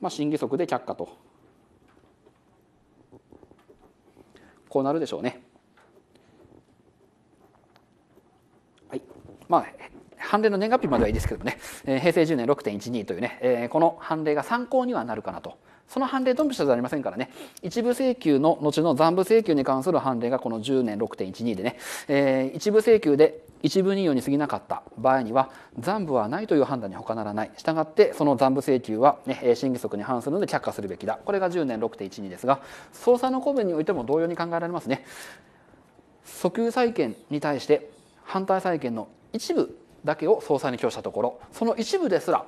まあ、審議則で却下とこうなるでしょうね。はいまあ、判例の年月日まではいいですけどもね、えー、平成10年6.12というね、えー、この判例が参考にはなるかなと。その判例ドンピしたじゃありませんからね一部請求の後の残部請求に関する判例がこの10年6.12でね、えー、一部請求で一部任用に過ぎなかった場合には残部はないという判断に他ならないしたがってその残部請求は、ね、審議則に反するので却下するべきだこれが10年6.12ですが捜査の公文においても同様に考えられますね訴求債権に対して反対債権の一部だけを総裁に供したところその一部ですら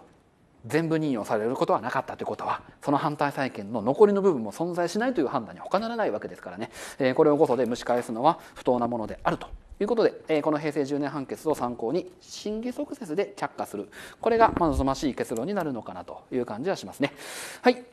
全部任用されることはなかったということはその反対債権の残りの部分も存在しないという判断に他ならないわけですからね、えー、これをこそで蒸し返すのは不当なものであるということで、えー、この平成10年判決を参考に審議即説で却下するこれが望ましい結論になるのかなという感じはしますね。はい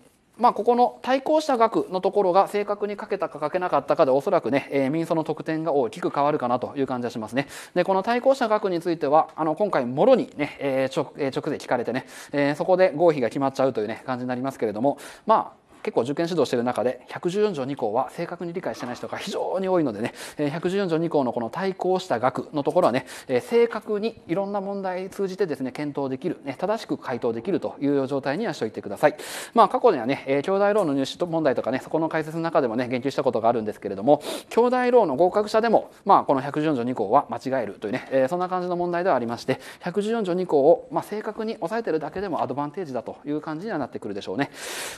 まあ、ここの対抗した額のところが正確に書けたか書けなかったかでおそらくね、えー、民訴の得点が大きく変わるかなという感じがしますね。で、この対抗した額については、あの、今回もろにね、えー、直、えー、直で聞かれてね、えー、そこで合否が決まっちゃうというね、感じになりますけれども、まあ、結構受験指導している中で114条2項は正確に理解してない人が非常に多いのでね114条2項のこの対抗した額のところはね正確にいろんな問題通じてですね検討できる、ね、正しく回答できるという状態にはしておいてください。まあ、過去にはね兄弟ローンの入試問題とかねそこの解説の中でもね言及したことがあるんですけれども兄弟ローンの合格者でも、まあ、この114条2項は間違えるというね、えそんな感じの問題ではありまして114条2項を、ま正確に抑えてるだけでもアドバンテージだという感じにはなってくるでしょうね。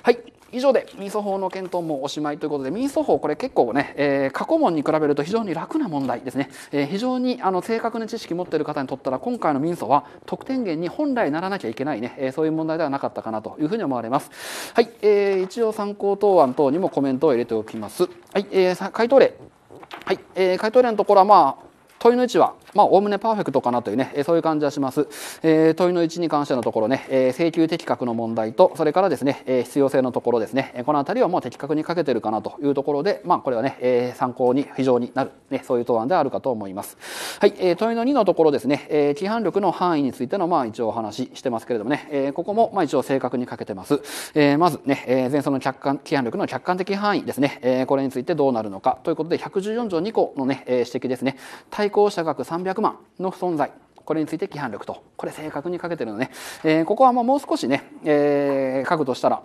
はい以上で民訴法の検討もおしまいということで民訴法これ結構ね、えー、過去問に比べると非常に楽な問題ですね、えー、非常にあの正確な知識持ってる方にとったら今回の民訴は得点源に本来ならなきゃいけないね、えー、そういう問題ではなかったかなというふうに思われますはい、えー、一応参考答案等にもコメントを入れておきますはい、えー、回答例はい、えー、回答例のところはまあ問いの位置はまあ、おおむねパーフェクトかなというね、えそういう感じはします。えー、問いの1に関してのところね、えー、請求的確の問題と、それからですね、え必要性のところですね、この辺りはもう的確にかけてるかなというところで、まあ、これはね、え参考に非常になる、ね、そういう答案であるかと思います。はい、え問いの2のところですね、え規範力の範囲についての、まあ、一応お話ししてますけれどもね、えここも、まあ、一応正確にかけてます。えまずね、え前奏の客観、規範力の客観的範囲ですね、えこれについてどうなるのかということで、114条2項のね、指摘ですね、対抗者額3 300万の存在これについて規範力とこれ正確にかけてるのね、えー、ここはまあもう少しね、えー、書くとしたら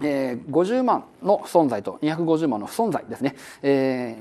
えー、50万の不存在と250万の不存在ですね、え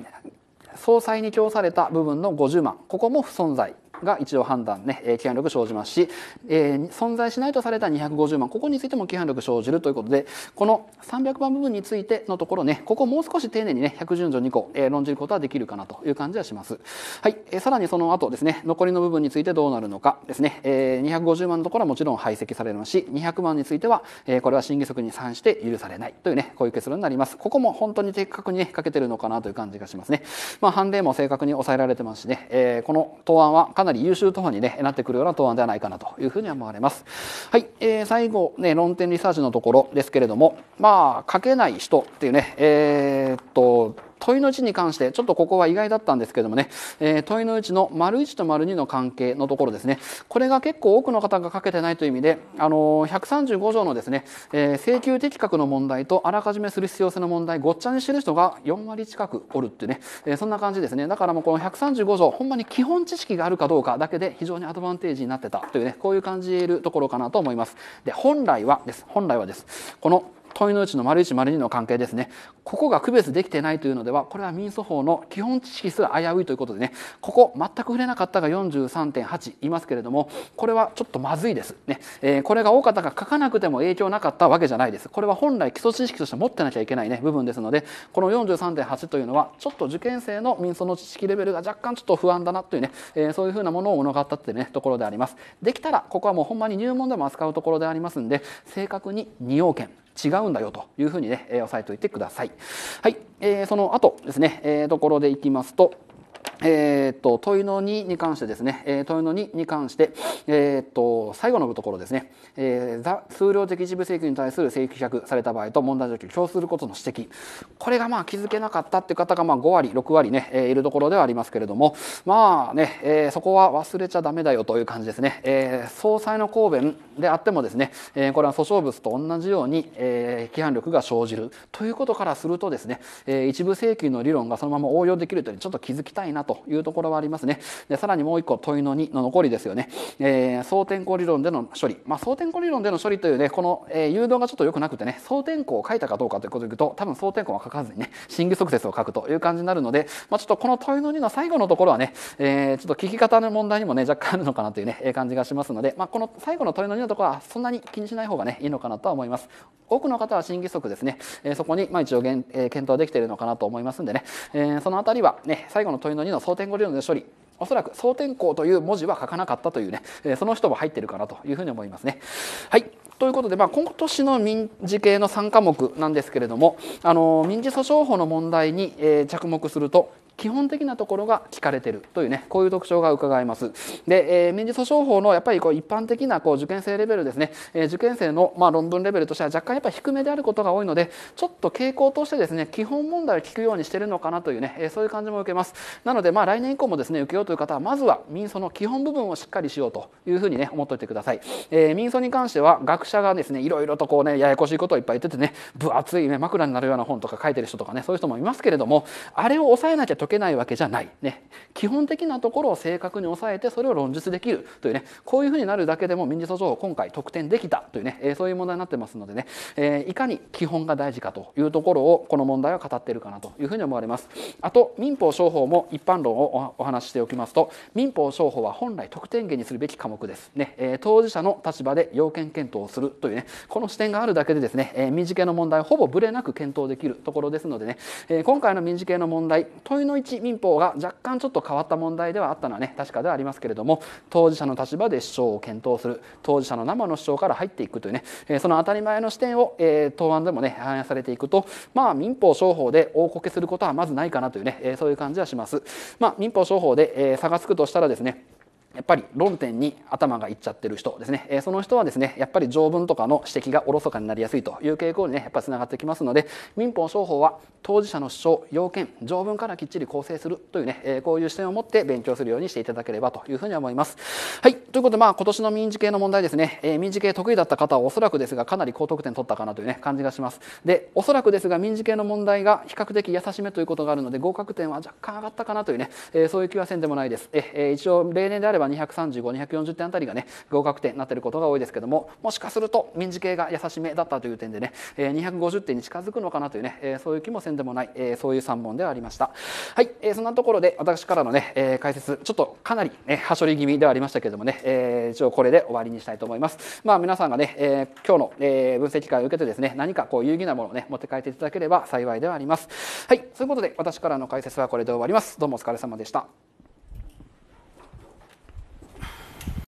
ー、総裁に供された部分の50万ここも不存在が一応判断ね、えー、規範力生じますし、えー、存在しないとされた250万ここについても規範力生じるということでこの300番部分についてのところねここもう少し丁寧にね110条2項、えー、論じることはできるかなという感じはします。はい、えー、さらにその後ですね残りの部分についてどうなるのかですね、えー、250万のところはもちろん排斥されますし200万については、えー、これは審議則に算して許されないというねこういう結論になります。ここも本当に的確にねかけてるのかなという感じがしますね。まあ判例も正確に抑えられてますしね、えー、この答案はかなりり優秀党派に、ね、なってくるような答案ではないかなというふうに思われます。はい、えー、最後、ね、論点リサーチのところですけれども、まあ、書けない人っていうね、えー、っと、問いの1に関してちょっとここは意外だったんですけどもね、えー、問いの1の丸1と丸2の関係のところですねこれが結構多くの方が書けてないという意味で、あのー、135条のですね、えー、請求的確の問題とあらかじめする必要性の問題ごっちゃにしてる人が4割近くおるってね、えー、そんな感じですねだからもうこの135条ほんまに基本知識があるかどうかだけで非常にアドバンテージになってたというねこういう感じるところかなと思いますで本来はです本来はですこの問いのうちの丸一丸二の関係ですねここが区別できてないというのではこれは民訴法の基本知識すら危ういということでねここ全く触れなかったが43.8いますけれどもこれはちょっとまずいですね、えー、これが多かったが書かなくても影響なかったわけじゃないですこれは本来基礎知識として持ってなきゃいけないね部分ですのでこの43.8というのはちょっと受験生の民訴の知識レベルが若干ちょっと不安だなというね、えー、そういうふうなものを物語ってねところでありますできたらここはもうほんまに入門でも扱うところでありますんで正確に2要件違うんだよというふうにね、えー、押さえておいてください。はい、えー、その後ですね、えー、ところでいきますと、えー、っと、問いの2に関してですね、えー、問いの2に関して、えー、っと、最後のところですね、えー、数量的一部請求に対する請求却された場合と問題状況を共することの指摘。これがまあ気づけなかったっていう方がまあ5割、6割ね、えー、いるところではありますけれども、まあね、えー、そこは忘れちゃダメだよという感じですね。えー、総裁の答弁であってもですね、えー、これは訴訟物と同じように、えー、規範力が生じるということからするとですね、えー、一部請求の理論がそのまま応用できるというちょっと気づきたいなというところはありますね。でさらにもう一個問いの2の残りですよね。えー、総天候理論での処理。まあ、総天候理論での処理というね、この、えー、誘導がちょっと良くなくてね、総天候を書いたかどうかということでいくと、多分総天候は書かずにね、審議側説を書くという感じになるので、まあ、ちょっとこの問いの2の最後のところはね、えー、ちょっと聞き方の問題にもね、若干あるのかなというね、え感じがしますので、まあ、この最後の問いの2のところはそんなに気にしない方がね、いいのかなとは思います。多くの方は審議則ですね、えそこにま一応現、え検討できているのかなと思いますんでね、えその辺りは、ね、最後の問いの2の争点5理論の処理おそらく総天候という文字は書かなかったというね、えその人も入ってるかなというふうに思いますね。はいということで、まあ、今年の民事系の3科目なんですけれども、あの民事訴訟法の問題に、え着目すると基本的なところが聞かれてるというねこういう特徴が伺えます。で、えー、民事訴訟法のやっぱりこう一般的なこう受験生レベルですね、えー、受験生のまあ論文レベルとしては若干やっぱ低めであることが多いのでちょっと傾向としてですね基本問題を聞くようにしてるのかなというね、えー、そういう感じも受けます。なのでまあ来年以降もですね受けようという方はまずは民訴の基本部分をしっかりしようというふうにね思っておいてください。えー、民訴に関しては学者がですねいろいろとこうねややこしいことをいっぱい言っててね分厚い、ね、枕になるような本とか書いてる人とかねそういう人もいますけれどもあれを抑えなきゃ解けないわけじゃない、ね、基本的なところを正確に抑えてそれを論述できるというねこういうふうになるだけでも民事訴訟を今回得点できたというね、えそういう問題になってますのでね、えいかに基本が大事かというところをこの問題は語っているかなというふうに思われます。あと民法商法も一般論をお話ししておきますと民法商法は本来得点源にするべき科目ですね、え当事者の立場で要件検討をするというねこの視点があるだけでですね、え民事系の問題ほぼぶれなく検討できるところですのでね、え今回の民事系の問題問いの民法が若干ちょっと変わった問題ではあったのはね確かではありますけれども当事者の立場で主張を検討する当事者の生の主張から入っていくというね、えその当たり前の視点を、え答案でもね反映されていくとまあ民法商法で大こけすることはまずないかなというね、えそういう感じはします。まあ、民法商法で、え差がつくとしたらですねやっぱり論点に頭がいっちゃってる人ですね、えー、その人はですねやっぱり条文とかの指摘がおろそかになりやすいという傾向にねやっぱりつながってきますので民法商法は当事者の主張要件条文からきっちり構成するというね、えー、こういう視点を持って勉強するようにしていただければというふうに思います。はいということでまあ今年の民事系の問題ですね、えー、民事系得意だった方はおそらくですがかなり高得点取ったかなというね感じがします。でおそらくですが民事系の問題が比較的優しめということがあるので合格点は若干上がったかなというね、えそういう気はせんでもないです。え一応例年であればば235、240点あたりがね、合格点になっていることが多いですけども、もしかすると民事系が優しめだったという点でね、えー、250点に近づくのかなというね、えそういう気もせんでもない、えそういう3問ではありました。はい、えそんなところで私からのね、え解説、ちょっとかなりね、はしょり気味ではありましたけどもね、え一応これで終わりにしたいと思います。まあ皆さんがね、え今日の、え分析会を受けてですね、何かこう有意義なものをね、持って帰っていただければ幸いではあります。はい、そういうことで私からの解説はこれで終わります。どうもお疲れ様でした。